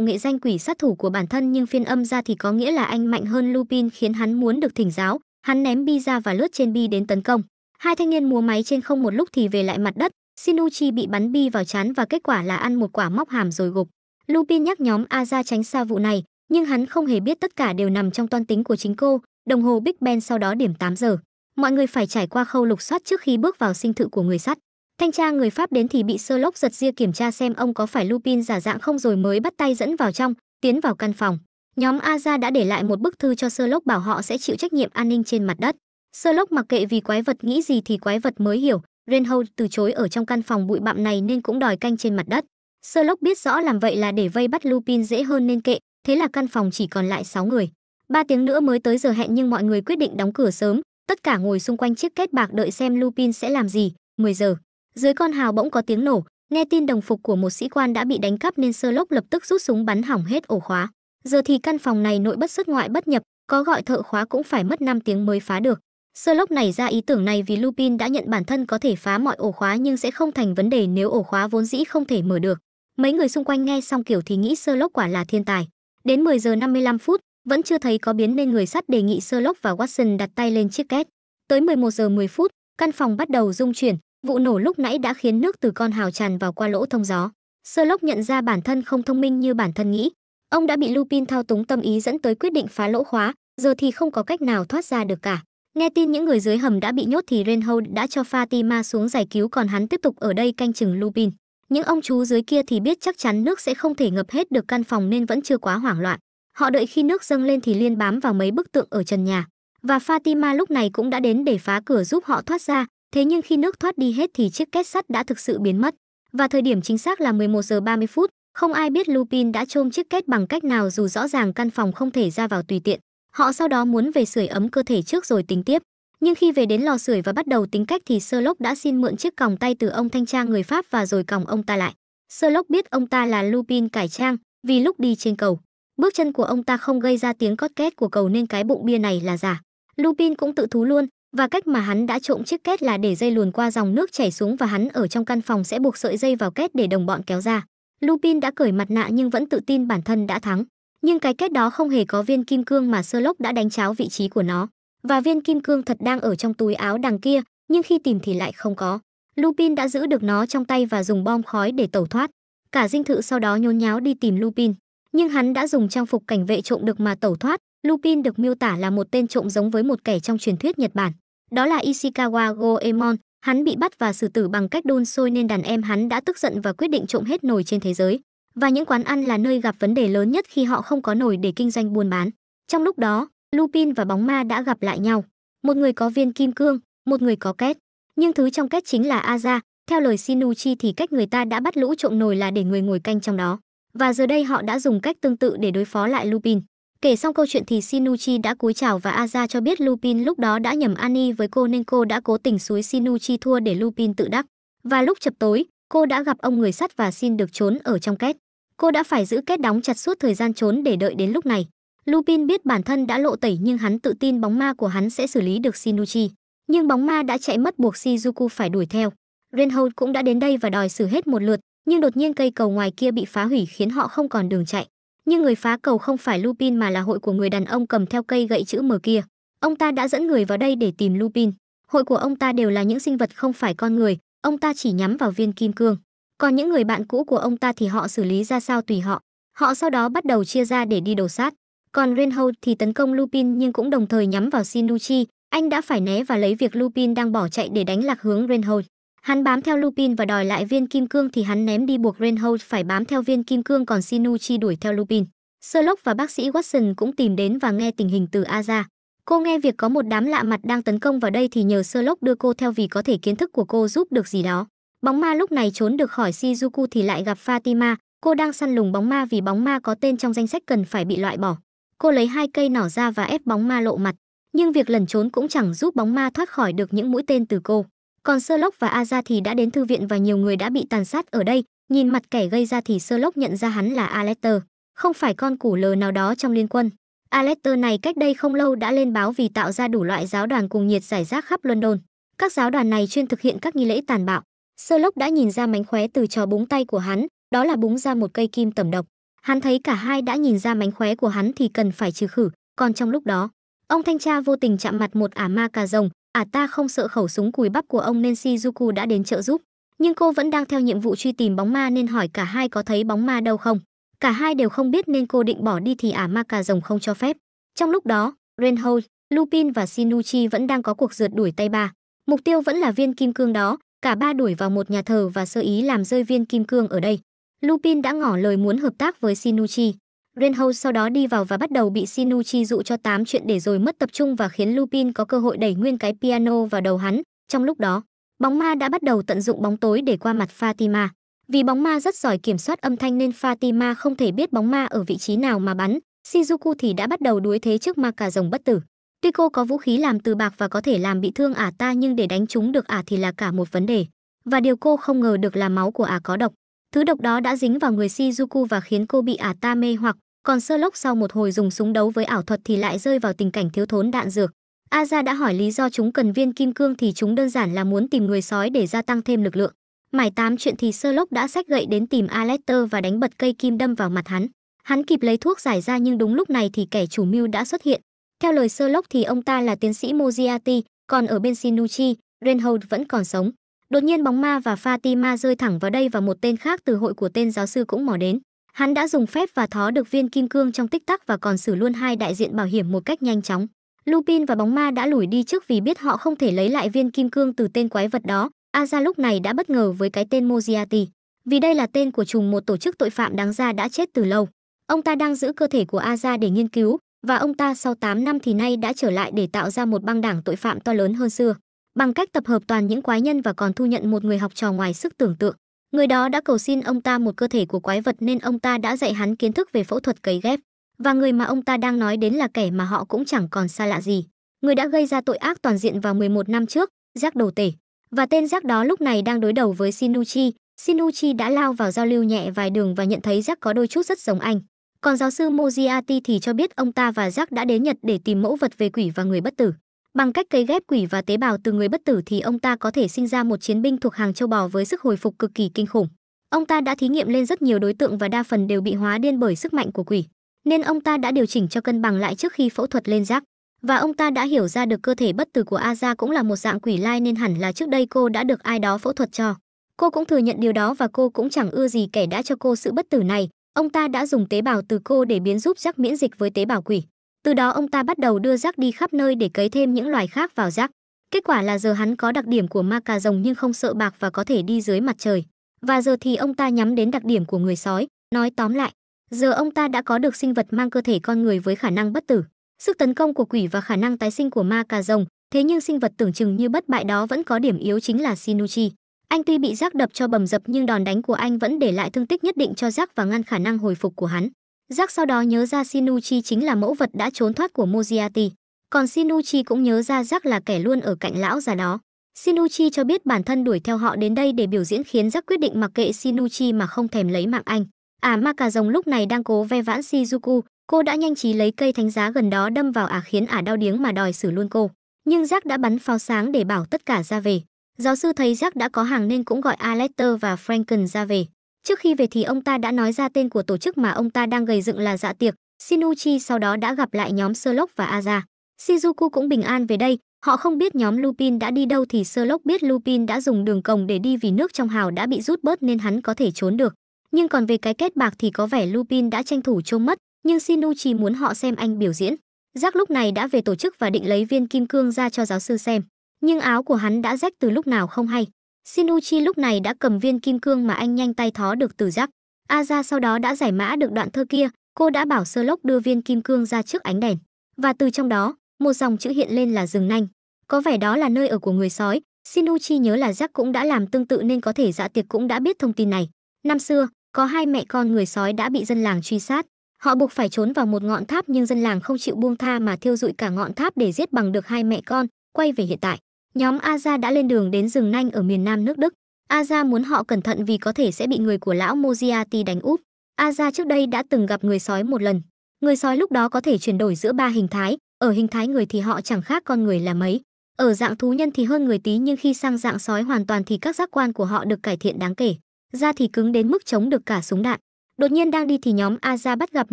nghệ danh quỷ sát thủ của bản thân nhưng phiên âm ra thì có nghĩa là anh mạnh hơn Lupin khiến hắn muốn được thỉnh giáo, hắn ném bi ra và lướt trên bi đến tấn công hai thanh niên múa máy trên không một lúc thì về lại mặt đất Shinuchi bị bắn bi vào chán và kết quả là ăn một quả móc hàm rồi gục lupin nhắc nhóm a ra tránh xa vụ này nhưng hắn không hề biết tất cả đều nằm trong toan tính của chính cô đồng hồ big ben sau đó điểm 8 giờ mọi người phải trải qua khâu lục soát trước khi bước vào sinh thự của người sắt thanh tra người pháp đến thì bị sơ lốc giật ria kiểm tra xem ông có phải lupin giả dạng không rồi mới bắt tay dẫn vào trong tiến vào căn phòng Nhóm Aza đã để lại một bức thư cho Sherlock bảo họ sẽ chịu trách nhiệm an ninh trên mặt đất. Sherlock mặc kệ vì quái vật nghĩ gì thì quái vật mới hiểu, Reinhold từ chối ở trong căn phòng bụi bặm này nên cũng đòi canh trên mặt đất. Sherlock biết rõ làm vậy là để vây bắt Lupin dễ hơn nên kệ, thế là căn phòng chỉ còn lại 6 người. Ba tiếng nữa mới tới giờ hẹn nhưng mọi người quyết định đóng cửa sớm, tất cả ngồi xung quanh chiếc kết bạc đợi xem Lupin sẽ làm gì, 10 giờ. Dưới con hào bỗng có tiếng nổ, nghe tin đồng phục của một sĩ quan đã bị đánh cắp nên Sherlock lập tức rút súng bắn hỏng hết ổ khóa. Giờ thì căn phòng này nội bất xuất ngoại bất nhập, có gọi thợ khóa cũng phải mất 5 tiếng mới phá được. Sơ lốc này ra ý tưởng này vì Lupin đã nhận bản thân có thể phá mọi ổ khóa nhưng sẽ không thành vấn đề nếu ổ khóa vốn dĩ không thể mở được. Mấy người xung quanh nghe xong kiểu thì nghĩ sơ lốc quả là thiên tài. Đến 10 giờ 55 phút, vẫn chưa thấy có biến nên người sắt đề nghị sơ lốc và Watson đặt tay lên chiếc két. Tới 11 giờ 10 phút, căn phòng bắt đầu rung chuyển, vụ nổ lúc nãy đã khiến nước từ con hào tràn vào qua lỗ thông gió. Sơ lốc nhận ra bản thân không thông minh như bản thân nghĩ, Ông đã bị Lupin thao túng tâm ý dẫn tới quyết định phá lỗ khóa, giờ thì không có cách nào thoát ra được cả. Nghe tin những người dưới hầm đã bị nhốt thì Renhold đã cho Fatima xuống giải cứu còn hắn tiếp tục ở đây canh chừng Lupin. Những ông chú dưới kia thì biết chắc chắn nước sẽ không thể ngập hết được căn phòng nên vẫn chưa quá hoảng loạn. Họ đợi khi nước dâng lên thì liên bám vào mấy bức tượng ở trần nhà. Và Fatima lúc này cũng đã đến để phá cửa giúp họ thoát ra, thế nhưng khi nước thoát đi hết thì chiếc két sắt đã thực sự biến mất. Và thời điểm chính xác là 11 giờ 30 phút, không ai biết Lupin đã chôm chiếc kết bằng cách nào dù rõ ràng căn phòng không thể ra vào tùy tiện. Họ sau đó muốn về sưởi ấm cơ thể trước rồi tính tiếp. Nhưng khi về đến lò sưởi và bắt đầu tính cách thì Sherlock đã xin mượn chiếc còng tay từ ông thanh tra người Pháp và rồi còng ông ta lại. Sherlock biết ông ta là Lupin cải trang vì lúc đi trên cầu, bước chân của ông ta không gây ra tiếng cót két của cầu nên cái bụng bia này là giả. Lupin cũng tự thú luôn và cách mà hắn đã trộm chiếc két là để dây luồn qua dòng nước chảy xuống và hắn ở trong căn phòng sẽ buộc sợi dây vào két để đồng bọn kéo ra. Lupin đã cởi mặt nạ nhưng vẫn tự tin bản thân đã thắng. Nhưng cái kết đó không hề có viên kim cương mà Sherlock đã đánh cháo vị trí của nó. Và viên kim cương thật đang ở trong túi áo đằng kia, nhưng khi tìm thì lại không có. Lupin đã giữ được nó trong tay và dùng bom khói để tẩu thoát. Cả dinh thự sau đó nhốn nháo đi tìm Lupin. Nhưng hắn đã dùng trang phục cảnh vệ trộm được mà tẩu thoát. Lupin được miêu tả là một tên trộm giống với một kẻ trong truyền thuyết Nhật Bản. Đó là Ishikawa Goemon, Hắn bị bắt và xử tử bằng cách đun sôi nên đàn em hắn đã tức giận và quyết định trộm hết nồi trên thế giới. Và những quán ăn là nơi gặp vấn đề lớn nhất khi họ không có nồi để kinh doanh buôn bán. Trong lúc đó, Lupin và bóng ma đã gặp lại nhau. Một người có viên kim cương, một người có két. Nhưng thứ trong két chính là Aza. Theo lời Sinuchi thì cách người ta đã bắt lũ trộm nồi là để người ngồi canh trong đó. Và giờ đây họ đã dùng cách tương tự để đối phó lại Lupin. Kể xong câu chuyện thì Shinuchi đã cúi chào và Aza cho biết Lupin lúc đó đã nhầm Ani với cô nên cô đã cố tình suối Shinuchi thua để Lupin tự đắc. Và lúc chập tối, cô đã gặp ông người sắt và xin được trốn ở trong kết Cô đã phải giữ kết đóng chặt suốt thời gian trốn để đợi đến lúc này. Lupin biết bản thân đã lộ tẩy nhưng hắn tự tin bóng ma của hắn sẽ xử lý được Shinuchi. Nhưng bóng ma đã chạy mất buộc Shizuku phải đuổi theo. Renhold cũng đã đến đây và đòi xử hết một lượt, nhưng đột nhiên cây cầu ngoài kia bị phá hủy khiến họ không còn đường chạy nhưng người phá cầu không phải Lupin mà là hội của người đàn ông cầm theo cây gậy chữ M kia. Ông ta đã dẫn người vào đây để tìm Lupin. Hội của ông ta đều là những sinh vật không phải con người, ông ta chỉ nhắm vào viên kim cương. Còn những người bạn cũ của ông ta thì họ xử lý ra sao tùy họ. Họ sau đó bắt đầu chia ra để đi đầu sát. Còn Renhold thì tấn công Lupin nhưng cũng đồng thời nhắm vào Sinuchi, anh đã phải né và lấy việc Lupin đang bỏ chạy để đánh lạc hướng Renhold. Hắn bám theo Lupin và đòi lại viên kim cương thì hắn ném đi buộc Renhold phải bám theo viên kim cương còn Sinuchi đuổi theo Lupin. Sherlock và bác sĩ Watson cũng tìm đến và nghe tình hình từ Aza. Cô nghe việc có một đám lạ mặt đang tấn công vào đây thì nhờ Sherlock đưa cô theo vì có thể kiến thức của cô giúp được gì đó. Bóng ma lúc này trốn được khỏi Shizuku thì lại gặp Fatima, cô đang săn lùng bóng ma vì bóng ma có tên trong danh sách cần phải bị loại bỏ. Cô lấy hai cây nỏ ra và ép bóng ma lộ mặt, nhưng việc lẩn trốn cũng chẳng giúp bóng ma thoát khỏi được những mũi tên từ cô còn Sherlock và Aza thì đã đến thư viện và nhiều người đã bị tàn sát ở đây, nhìn mặt kẻ gây ra thì Sherlock nhận ra hắn là Alector, không phải con củ lờ nào đó trong liên quân. Alector này cách đây không lâu đã lên báo vì tạo ra đủ loại giáo đoàn cùng nhiệt giải rác khắp London. Các giáo đoàn này chuyên thực hiện các nghi lễ tàn bạo. Sherlock đã nhìn ra mánh khóe từ trò búng tay của hắn, đó là búng ra một cây kim tẩm độc. Hắn thấy cả hai đã nhìn ra mánh khóe của hắn thì cần phải trừ khử, còn trong lúc đó, ông thanh tra vô tình chạm mặt một ả ma cà rồng, À ta không sợ khẩu súng cùi bắp của ông nên Shizuku đã đến trợ giúp, nhưng cô vẫn đang theo nhiệm vụ truy tìm bóng ma nên hỏi cả hai có thấy bóng ma đâu không. Cả hai đều không biết nên cô định bỏ đi thì ả à ma cà rồng không cho phép. Trong lúc đó, Renhold, Lupin và Shinuchi vẫn đang có cuộc rượt đuổi tay ba. Mục tiêu vẫn là viên kim cương đó, cả ba đuổi vào một nhà thờ và sơ ý làm rơi viên kim cương ở đây. Lupin đã ngỏ lời muốn hợp tác với Shinuchi. Renhou sau đó đi vào và bắt đầu bị Sinu chi dụ cho tám chuyện để rồi mất tập trung và khiến Lupin có cơ hội đẩy nguyên cái piano vào đầu hắn. Trong lúc đó, bóng ma đã bắt đầu tận dụng bóng tối để qua mặt Fatima. Vì bóng ma rất giỏi kiểm soát âm thanh nên Fatima không thể biết bóng ma ở vị trí nào mà bắn, Shizuku thì đã bắt đầu đuối thế trước ma cà rồng bất tử. Tuy cô có vũ khí làm từ bạc và có thể làm bị thương ả ta nhưng để đánh chúng được ả thì là cả một vấn đề. Và điều cô không ngờ được là máu của ả có độc. Thứ độc đó đã dính vào người Shizuku và khiến cô bị ả ta mê hoặc, còn Sherlock sau một hồi dùng súng đấu với ảo thuật thì lại rơi vào tình cảnh thiếu thốn đạn dược. Aza đã hỏi lý do chúng cần viên kim cương thì chúng đơn giản là muốn tìm người sói để gia tăng thêm lực lượng. Mải tám chuyện thì Sherlock đã sách gậy đến tìm Alector và đánh bật cây kim đâm vào mặt hắn. Hắn kịp lấy thuốc giải ra nhưng đúng lúc này thì kẻ chủ mưu đã xuất hiện. Theo lời Sherlock thì ông ta là tiến sĩ Moziati, còn ở bên Sinuchi, Reinhold vẫn còn sống. Đột nhiên bóng ma và Fatima rơi thẳng vào đây và một tên khác từ hội của tên giáo sư cũng mò đến. Hắn đã dùng phép và thó được viên kim cương trong tích tắc và còn xử luôn hai đại diện bảo hiểm một cách nhanh chóng. Lupin và bóng ma đã lùi đi trước vì biết họ không thể lấy lại viên kim cương từ tên quái vật đó. Aza lúc này đã bất ngờ với cái tên Moziati, vì đây là tên của trùng một tổ chức tội phạm đáng ra đã chết từ lâu. Ông ta đang giữ cơ thể của Aza để nghiên cứu, và ông ta sau 8 năm thì nay đã trở lại để tạo ra một băng đảng tội phạm to lớn hơn xưa, bằng cách tập hợp toàn những quái nhân và còn thu nhận một người học trò ngoài sức tưởng tượng. Người đó đã cầu xin ông ta một cơ thể của quái vật nên ông ta đã dạy hắn kiến thức về phẫu thuật cấy ghép. Và người mà ông ta đang nói đến là kẻ mà họ cũng chẳng còn xa lạ gì. Người đã gây ra tội ác toàn diện vào 11 năm trước, rác Đồ Tể. Và tên rác đó lúc này đang đối đầu với Sinuchi. Sinuchi đã lao vào giao lưu nhẹ vài đường và nhận thấy rác có đôi chút rất giống anh. Còn giáo sư Moziati thì cho biết ông ta và rác đã đến Nhật để tìm mẫu vật về quỷ và người bất tử. Bằng cách cấy ghép quỷ và tế bào từ người bất tử thì ông ta có thể sinh ra một chiến binh thuộc hàng châu bò với sức hồi phục cực kỳ kinh khủng. Ông ta đã thí nghiệm lên rất nhiều đối tượng và đa phần đều bị hóa điên bởi sức mạnh của quỷ, nên ông ta đã điều chỉnh cho cân bằng lại trước khi phẫu thuật lên rác. Và ông ta đã hiểu ra được cơ thể bất tử của Aza cũng là một dạng quỷ lai nên hẳn là trước đây cô đã được ai đó phẫu thuật cho. Cô cũng thừa nhận điều đó và cô cũng chẳng ưa gì kẻ đã cho cô sự bất tử này. Ông ta đã dùng tế bào từ cô để biến giúp Jack miễn dịch với tế bào quỷ. Từ đó ông ta bắt đầu đưa rác đi khắp nơi để cấy thêm những loài khác vào rác. Kết quả là giờ hắn có đặc điểm của ma cà rồng nhưng không sợ bạc và có thể đi dưới mặt trời. Và giờ thì ông ta nhắm đến đặc điểm của người sói, nói tóm lại, giờ ông ta đã có được sinh vật mang cơ thể con người với khả năng bất tử, sức tấn công của quỷ và khả năng tái sinh của ma cà rồng, thế nhưng sinh vật tưởng chừng như bất bại đó vẫn có điểm yếu chính là Sinuchi. Anh tuy bị rác đập cho bầm dập nhưng đòn đánh của anh vẫn để lại thương tích nhất định cho rác và ngăn khả năng hồi phục của hắn. Jack sau đó nhớ ra Sinuchi chính là mẫu vật đã trốn thoát của Moziati. Còn Sinuchi cũng nhớ ra Jack là kẻ luôn ở cạnh lão già đó. Sinuchi cho biết bản thân đuổi theo họ đến đây để biểu diễn khiến Jack quyết định mặc kệ Sinuchi mà không thèm lấy mạng anh. À mà cả rồng lúc này đang cố ve vãn Shizuku, cô đã nhanh trí lấy cây thánh giá gần đó đâm vào ả à khiến ả à đau điếng mà đòi xử luôn cô. Nhưng Jack đã bắn pháo sáng để bảo tất cả ra về. Giáo sư thấy Jack đã có hàng nên cũng gọi Aletter và Franken ra về. Trước khi về thì ông ta đã nói ra tên của tổ chức mà ông ta đang gây dựng là dạ tiệc. Shinuchi sau đó đã gặp lại nhóm Sherlock và Aza. Shizuku cũng bình an về đây, họ không biết nhóm Lupin đã đi đâu thì Sherlock biết Lupin đã dùng đường cổng để đi vì nước trong hào đã bị rút bớt nên hắn có thể trốn được. Nhưng còn về cái kết bạc thì có vẻ Lupin đã tranh thủ trông mất, nhưng Shinuchi muốn họ xem anh biểu diễn. Giác lúc này đã về tổ chức và định lấy viên kim cương ra cho giáo sư xem, nhưng áo của hắn đã rách từ lúc nào không hay. Shinuchi lúc này đã cầm viên kim cương mà anh nhanh tay thó được từ giắc. Aza sau đó đã giải mã được đoạn thơ kia, cô đã bảo Sherlock đưa viên kim cương ra trước ánh đèn. Và từ trong đó, một dòng chữ hiện lên là rừng nanh. Có vẻ đó là nơi ở của người sói, Shinuchi nhớ là Jack cũng đã làm tương tự nên có thể dạ tiệc cũng đã biết thông tin này. Năm xưa, có hai mẹ con người sói đã bị dân làng truy sát. Họ buộc phải trốn vào một ngọn tháp nhưng dân làng không chịu buông tha mà thiêu dụi cả ngọn tháp để giết bằng được hai mẹ con, quay về hiện tại. Nhóm Aza đã lên đường đến rừng nanh ở miền nam nước Đức. Aza muốn họ cẩn thận vì có thể sẽ bị người của lão Moziati đánh úp. Aza trước đây đã từng gặp người sói một lần. Người sói lúc đó có thể chuyển đổi giữa ba hình thái, ở hình thái người thì họ chẳng khác con người là mấy. Ở dạng thú nhân thì hơn người tí nhưng khi sang dạng sói hoàn toàn thì các giác quan của họ được cải thiện đáng kể. Da thì cứng đến mức chống được cả súng đạn. Đột nhiên đang đi thì nhóm Aza bắt gặp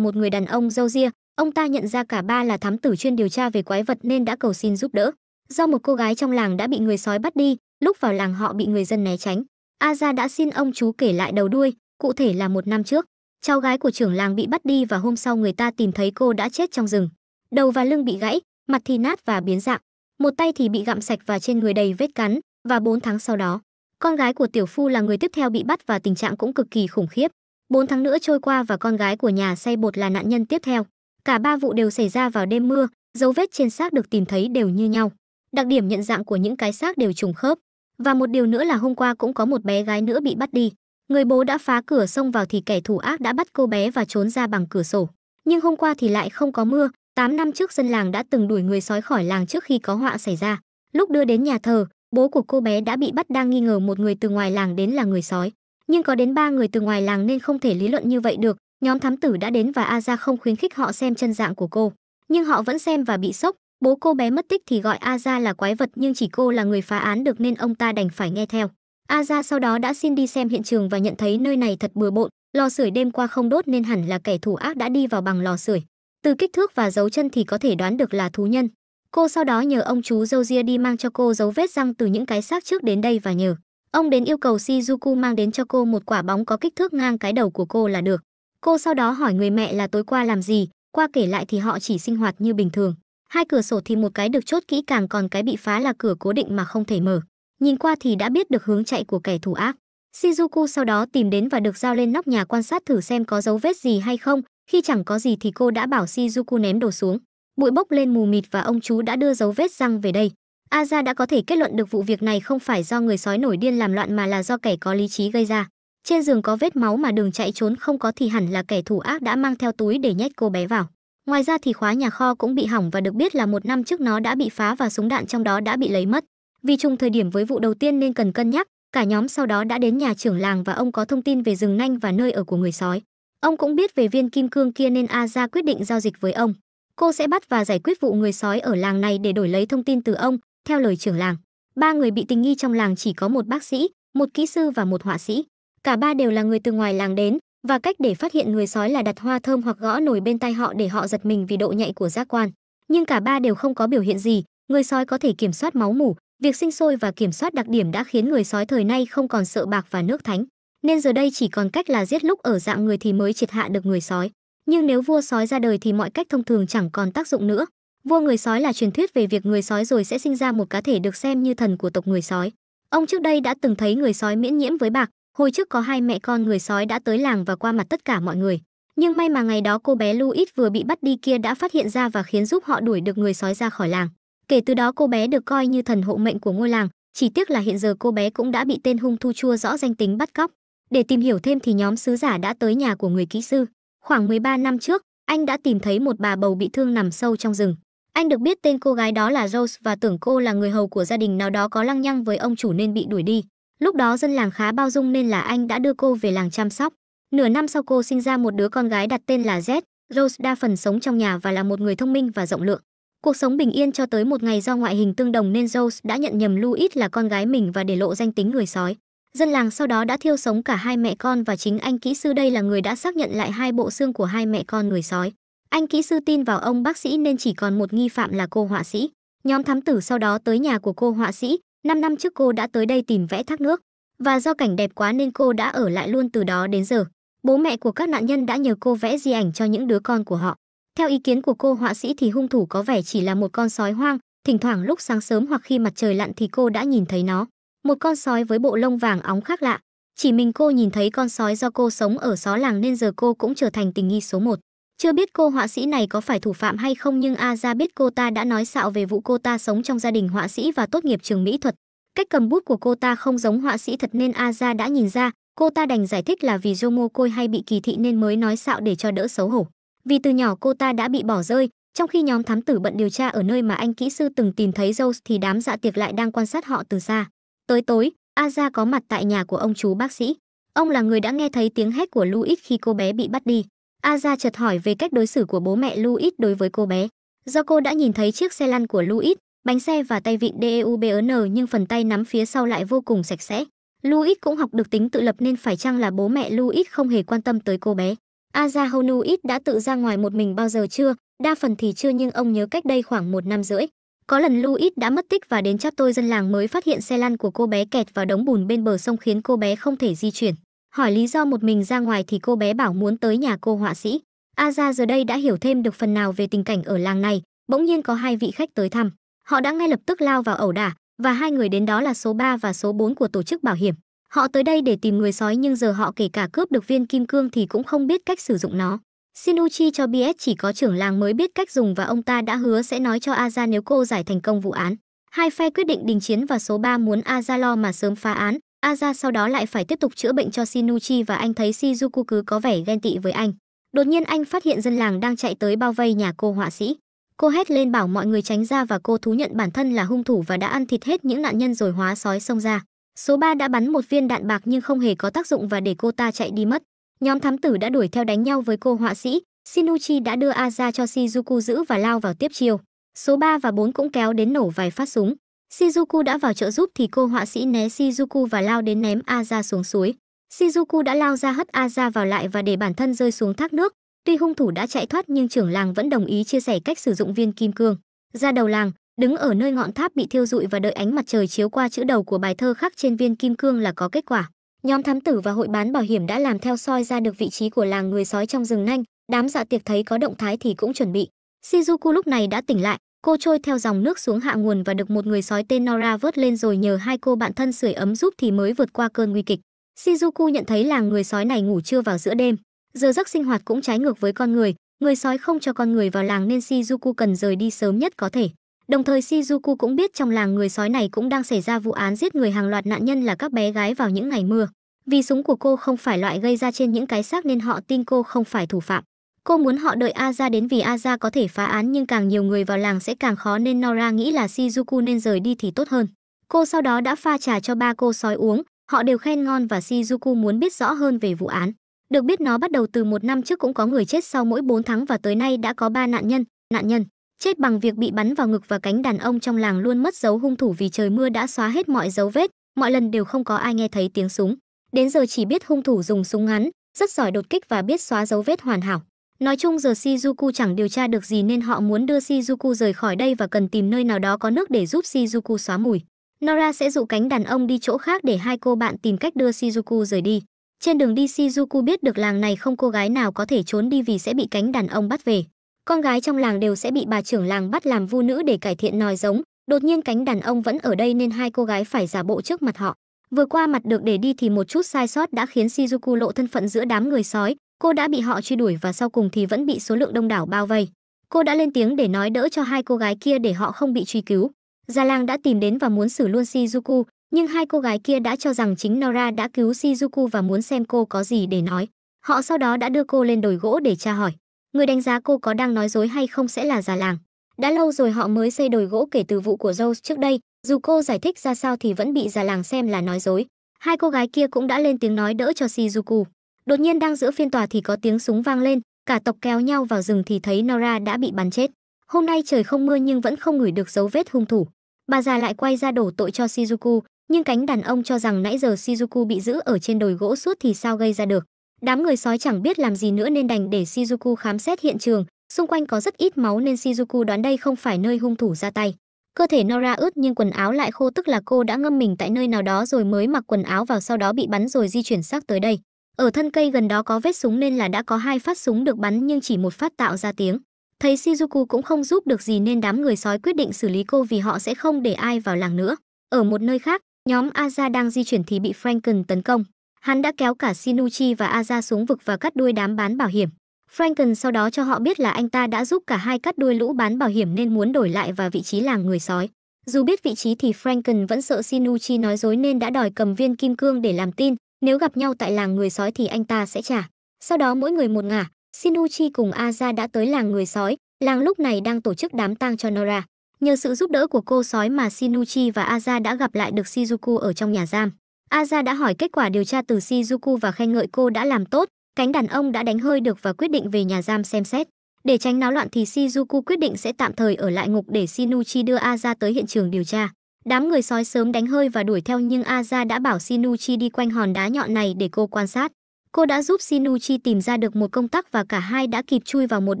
một người đàn ông râu ria, ông ta nhận ra cả ba là thám tử chuyên điều tra về quái vật nên đã cầu xin giúp đỡ do một cô gái trong làng đã bị người sói bắt đi lúc vào làng họ bị người dân né tránh Aza đã xin ông chú kể lại đầu đuôi cụ thể là một năm trước cháu gái của trưởng làng bị bắt đi và hôm sau người ta tìm thấy cô đã chết trong rừng đầu và lưng bị gãy mặt thì nát và biến dạng một tay thì bị gặm sạch và trên người đầy vết cắn và 4 tháng sau đó con gái của tiểu phu là người tiếp theo bị bắt và tình trạng cũng cực kỳ khủng khiếp 4 tháng nữa trôi qua và con gái của nhà say bột là nạn nhân tiếp theo cả ba vụ đều xảy ra vào đêm mưa dấu vết trên xác được tìm thấy đều như nhau Đặc điểm nhận dạng của những cái xác đều trùng khớp. Và một điều nữa là hôm qua cũng có một bé gái nữa bị bắt đi. Người bố đã phá cửa xông vào thì kẻ thủ ác đã bắt cô bé và trốn ra bằng cửa sổ. Nhưng hôm qua thì lại không có mưa, 8 năm trước dân làng đã từng đuổi người sói khỏi làng trước khi có họa xảy ra. Lúc đưa đến nhà thờ, bố của cô bé đã bị bắt đang nghi ngờ một người từ ngoài làng đến là người sói. Nhưng có đến 3 người từ ngoài làng nên không thể lý luận như vậy được. Nhóm thám tử đã đến và A Gia không khuyến khích họ xem chân dạng của cô. Nhưng họ vẫn xem và bị sốc, Bố cô bé mất tích thì gọi Aza là quái vật nhưng chỉ cô là người phá án được nên ông ta đành phải nghe theo. Aza sau đó đã xin đi xem hiện trường và nhận thấy nơi này thật bừa bộn, lò sưởi đêm qua không đốt nên hẳn là kẻ thù ác đã đi vào bằng lò sưởi. Từ kích thước và dấu chân thì có thể đoán được là thú nhân. Cô sau đó nhờ ông chú Josia đi mang cho cô dấu vết răng từ những cái xác trước đến đây và nhờ ông đến yêu cầu Shizuku mang đến cho cô một quả bóng có kích thước ngang cái đầu của cô là được. Cô sau đó hỏi người mẹ là tối qua làm gì, qua kể lại thì họ chỉ sinh hoạt như bình thường. Hai cửa sổ thì một cái được chốt kỹ càng còn cái bị phá là cửa cố định mà không thể mở. Nhìn qua thì đã biết được hướng chạy của kẻ thù ác. Shizuku sau đó tìm đến và được giao lên nóc nhà quan sát thử xem có dấu vết gì hay không. Khi chẳng có gì thì cô đã bảo Shizuku ném đồ xuống. Bụi bốc lên mù mịt và ông chú đã đưa dấu vết răng về đây. Aza đã có thể kết luận được vụ việc này không phải do người sói nổi điên làm loạn mà là do kẻ có lý trí gây ra. Trên giường có vết máu mà đường chạy trốn không có thì hẳn là kẻ thù ác đã mang theo túi để nhét cô bé vào. Ngoài ra thì khóa nhà kho cũng bị hỏng và được biết là một năm trước nó đã bị phá và súng đạn trong đó đã bị lấy mất. Vì trùng thời điểm với vụ đầu tiên nên cần cân nhắc, cả nhóm sau đó đã đến nhà trưởng làng và ông có thông tin về rừng nanh và nơi ở của người sói. Ông cũng biết về viên kim cương kia nên A ra quyết định giao dịch với ông. Cô sẽ bắt và giải quyết vụ người sói ở làng này để đổi lấy thông tin từ ông, theo lời trưởng làng. Ba người bị tình nghi trong làng chỉ có một bác sĩ, một kỹ sư và một họa sĩ. Cả ba đều là người từ ngoài làng đến, và cách để phát hiện người sói là đặt hoa thơm hoặc gõ nổi bên tai họ để họ giật mình vì độ nhạy của giác quan nhưng cả ba đều không có biểu hiện gì người sói có thể kiểm soát máu mủ việc sinh sôi và kiểm soát đặc điểm đã khiến người sói thời nay không còn sợ bạc và nước thánh nên giờ đây chỉ còn cách là giết lúc ở dạng người thì mới triệt hạ được người sói nhưng nếu vua sói ra đời thì mọi cách thông thường chẳng còn tác dụng nữa vua người sói là truyền thuyết về việc người sói rồi sẽ sinh ra một cá thể được xem như thần của tộc người sói ông trước đây đã từng thấy người sói miễn nhiễm với bạc Hồi trước có hai mẹ con người sói đã tới làng và qua mặt tất cả mọi người. Nhưng may mà ngày đó cô bé Louis vừa bị bắt đi kia đã phát hiện ra và khiến giúp họ đuổi được người sói ra khỏi làng. Kể từ đó cô bé được coi như thần hộ mệnh của ngôi làng, chỉ tiếc là hiện giờ cô bé cũng đã bị tên hung thu chua rõ danh tính bắt cóc. Để tìm hiểu thêm thì nhóm sứ giả đã tới nhà của người kỹ sư. Khoảng 13 năm trước, anh đã tìm thấy một bà bầu bị thương nằm sâu trong rừng. Anh được biết tên cô gái đó là Rose và tưởng cô là người hầu của gia đình nào đó có lăng nhăng với ông chủ nên bị đuổi đi. Lúc đó dân làng khá bao dung nên là anh đã đưa cô về làng chăm sóc. Nửa năm sau cô sinh ra một đứa con gái đặt tên là Z, Rose đa phần sống trong nhà và là một người thông minh và rộng lượng. Cuộc sống bình yên cho tới một ngày do ngoại hình tương đồng nên Rose đã nhận nhầm Louis là con gái mình và để lộ danh tính người sói. Dân làng sau đó đã thiêu sống cả hai mẹ con và chính anh kỹ sư đây là người đã xác nhận lại hai bộ xương của hai mẹ con người sói. Anh kỹ sư tin vào ông bác sĩ nên chỉ còn một nghi phạm là cô họa sĩ. Nhóm thám tử sau đó tới nhà của cô họa sĩ, 5 năm trước cô đã tới đây tìm vẽ thác nước, và do cảnh đẹp quá nên cô đã ở lại luôn từ đó đến giờ. Bố mẹ của các nạn nhân đã nhờ cô vẽ di ảnh cho những đứa con của họ. Theo ý kiến của cô họa sĩ thì hung thủ có vẻ chỉ là một con sói hoang, thỉnh thoảng lúc sáng sớm hoặc khi mặt trời lặn thì cô đã nhìn thấy nó. Một con sói với bộ lông vàng óng khác lạ. Chỉ mình cô nhìn thấy con sói do cô sống ở xó làng nên giờ cô cũng trở thành tình nghi số 1. Chưa biết cô họa sĩ này có phải thủ phạm hay không nhưng A ra biết cô ta đã nói xạo về vụ cô ta sống trong gia đình họa sĩ và tốt nghiệp trường mỹ thuật. Cách cầm bút của cô ta không giống họa sĩ thật nên A ra đã nhìn ra, cô ta đành giải thích là vì Jomo côi hay bị kỳ thị nên mới nói xạo để cho đỡ xấu hổ. Vì từ nhỏ cô ta đã bị bỏ rơi, trong khi nhóm thám tử bận điều tra ở nơi mà anh kỹ sư từng tìm thấy Rose thì đám dạ tiệc lại đang quan sát họ từ xa. Tới tối, Aza có mặt tại nhà của ông chú bác sĩ. Ông là người đã nghe thấy tiếng hét của Louis khi cô bé bị bắt đi. Aza chợt hỏi về cách đối xử của bố mẹ Louis đối với cô bé. Do cô đã nhìn thấy chiếc xe lăn của Louis, bánh xe và tay vịn DEUBN nhưng phần tay nắm phía sau lại vô cùng sạch sẽ. Louis cũng học được tính tự lập nên phải chăng là bố mẹ Louis không hề quan tâm tới cô bé. Aza Honuit đã tự ra ngoài một mình bao giờ chưa? Đa phần thì chưa nhưng ông nhớ cách đây khoảng một năm rưỡi. Có lần Louis đã mất tích và đến chắp tôi dân làng mới phát hiện xe lăn của cô bé kẹt vào đống bùn bên bờ sông khiến cô bé không thể di chuyển. Hỏi lý do một mình ra ngoài thì cô bé bảo muốn tới nhà cô họa sĩ. Aza giờ đây đã hiểu thêm được phần nào về tình cảnh ở làng này, bỗng nhiên có hai vị khách tới thăm. Họ đã ngay lập tức lao vào ẩu đả, và hai người đến đó là số 3 và số 4 của tổ chức bảo hiểm. Họ tới đây để tìm người sói nhưng giờ họ kể cả cướp được viên kim cương thì cũng không biết cách sử dụng nó. Shinuchi cho biết chỉ có trưởng làng mới biết cách dùng và ông ta đã hứa sẽ nói cho Aza nếu cô giải thành công vụ án. Hai phe quyết định đình chiến và số 3 muốn Aza lo mà sớm phá án, Aza sau đó lại phải tiếp tục chữa bệnh cho Shinuchi và anh thấy Shizuku cứ có vẻ ghen tị với anh. Đột nhiên anh phát hiện dân làng đang chạy tới bao vây nhà cô họa sĩ. Cô hét lên bảo mọi người tránh ra và cô thú nhận bản thân là hung thủ và đã ăn thịt hết những nạn nhân rồi hóa sói xông ra. Số 3 đã bắn một viên đạn bạc nhưng không hề có tác dụng và để cô ta chạy đi mất. Nhóm thám tử đã đuổi theo đánh nhau với cô họa sĩ. Shinuchi đã đưa Aza cho Shizuku giữ và lao vào tiếp chiêu. Số 3 và 4 cũng kéo đến nổ vài phát súng. Shizuku đã vào trợ giúp thì cô họa sĩ né Shizuku và lao đến ném Aza xuống suối. Shizuku đã lao ra hất Aza vào lại và để bản thân rơi xuống thác nước. Tuy hung thủ đã chạy thoát nhưng trưởng làng vẫn đồng ý chia sẻ cách sử dụng viên kim cương. Ra đầu làng, đứng ở nơi ngọn tháp bị thiêu rụi và đợi ánh mặt trời chiếu qua chữ đầu của bài thơ khắc trên viên kim cương là có kết quả. Nhóm thám tử và hội bán bảo hiểm đã làm theo soi ra được vị trí của làng người sói trong rừng nanh, đám dạ tiệc thấy có động thái thì cũng chuẩn bị. Shizuku lúc này đã tỉnh lại, Cô trôi theo dòng nước xuống hạ nguồn và được một người sói tên Nora vớt lên rồi nhờ hai cô bạn thân sưởi ấm giúp thì mới vượt qua cơn nguy kịch. Shizuku nhận thấy là người sói này ngủ trưa vào giữa đêm. Giờ giấc sinh hoạt cũng trái ngược với con người, người sói không cho con người vào làng nên Shizuku cần rời đi sớm nhất có thể. Đồng thời Shizuku cũng biết trong làng người sói này cũng đang xảy ra vụ án giết người hàng loạt nạn nhân là các bé gái vào những ngày mưa. Vì súng của cô không phải loại gây ra trên những cái xác nên họ tin cô không phải thủ phạm. Cô muốn họ đợi Aza đến vì Aza có thể phá án nhưng càng nhiều người vào làng sẽ càng khó nên Nora nghĩ là Shizuku nên rời đi thì tốt hơn. Cô sau đó đã pha trà cho ba cô sói uống, họ đều khen ngon và Shizuku muốn biết rõ hơn về vụ án. Được biết nó bắt đầu từ một năm trước cũng có người chết sau mỗi 4 tháng và tới nay đã có 3 nạn nhân. Nạn nhân chết bằng việc bị bắn vào ngực và cánh đàn ông trong làng luôn mất dấu hung thủ vì trời mưa đã xóa hết mọi dấu vết, mọi lần đều không có ai nghe thấy tiếng súng. Đến giờ chỉ biết hung thủ dùng súng ngắn, rất giỏi đột kích và biết xóa dấu vết hoàn hảo. Nói chung giờ Shizuku chẳng điều tra được gì nên họ muốn đưa Shizuku rời khỏi đây và cần tìm nơi nào đó có nước để giúp Shizuku xóa mùi. Nora sẽ dụ cánh đàn ông đi chỗ khác để hai cô bạn tìm cách đưa Shizuku rời đi. Trên đường đi Shizuku biết được làng này không cô gái nào có thể trốn đi vì sẽ bị cánh đàn ông bắt về. Con gái trong làng đều sẽ bị bà trưởng làng bắt làm vu nữ để cải thiện nòi giống. Đột nhiên cánh đàn ông vẫn ở đây nên hai cô gái phải giả bộ trước mặt họ. Vừa qua mặt được để đi thì một chút sai sót đã khiến Shizuku lộ thân phận giữa đám người sói, cô đã bị họ truy đuổi và sau cùng thì vẫn bị số lượng đông đảo bao vây cô đã lên tiếng để nói đỡ cho hai cô gái kia để họ không bị truy cứu gia lang đã tìm đến và muốn xử luôn shizuku nhưng hai cô gái kia đã cho rằng chính nora đã cứu shizuku và muốn xem cô có gì để nói họ sau đó đã đưa cô lên đồi gỗ để tra hỏi người đánh giá cô có đang nói dối hay không sẽ là già làng đã lâu rồi họ mới xây đồi gỗ kể từ vụ của Rose trước đây dù cô giải thích ra sao thì vẫn bị già làng xem là nói dối hai cô gái kia cũng đã lên tiếng nói đỡ cho shizuku Đột nhiên đang giữa phiên tòa thì có tiếng súng vang lên, cả tộc kéo nhau vào rừng thì thấy Nora đã bị bắn chết. Hôm nay trời không mưa nhưng vẫn không ngửi được dấu vết hung thủ. Bà già lại quay ra đổ tội cho Shizuku, nhưng cánh đàn ông cho rằng nãy giờ Shizuku bị giữ ở trên đồi gỗ suốt thì sao gây ra được. Đám người sói chẳng biết làm gì nữa nên đành để Shizuku khám xét hiện trường, xung quanh có rất ít máu nên Shizuku đoán đây không phải nơi hung thủ ra tay. Cơ thể Nora ướt nhưng quần áo lại khô tức là cô đã ngâm mình tại nơi nào đó rồi mới mặc quần áo vào sau đó bị bắn rồi di chuyển xác tới đây. Ở thân cây gần đó có vết súng nên là đã có hai phát súng được bắn nhưng chỉ một phát tạo ra tiếng. Thấy Shizuku cũng không giúp được gì nên đám người sói quyết định xử lý cô vì họ sẽ không để ai vào làng nữa. Ở một nơi khác, nhóm Aza đang di chuyển thì bị Franken tấn công. Hắn đã kéo cả Sinuchi và Aza xuống vực và cắt đuôi đám bán bảo hiểm. Franken sau đó cho họ biết là anh ta đã giúp cả hai cắt đuôi lũ bán bảo hiểm nên muốn đổi lại vào vị trí làng người sói. Dù biết vị trí thì Franken vẫn sợ Sinuchi nói dối nên đã đòi cầm viên kim cương để làm tin, nếu gặp nhau tại làng người sói thì anh ta sẽ trả. Sau đó mỗi người một ngả, Shinuchi cùng Aza đã tới làng người sói, làng lúc này đang tổ chức đám tang cho Nora. Nhờ sự giúp đỡ của cô sói mà Shinuchi và Aza đã gặp lại được Shizuku ở trong nhà giam. Aza đã hỏi kết quả điều tra từ Shizuku và khen ngợi cô đã làm tốt, cánh đàn ông đã đánh hơi được và quyết định về nhà giam xem xét. Để tránh náo loạn thì Shizuku quyết định sẽ tạm thời ở lại ngục để Shinuchi đưa Aza tới hiện trường điều tra. Đám người sói sớm đánh hơi và đuổi theo nhưng Aza đã bảo Sinuchi đi quanh hòn đá nhọn này để cô quan sát. Cô đã giúp Sinuchi tìm ra được một công tắc và cả hai đã kịp chui vào một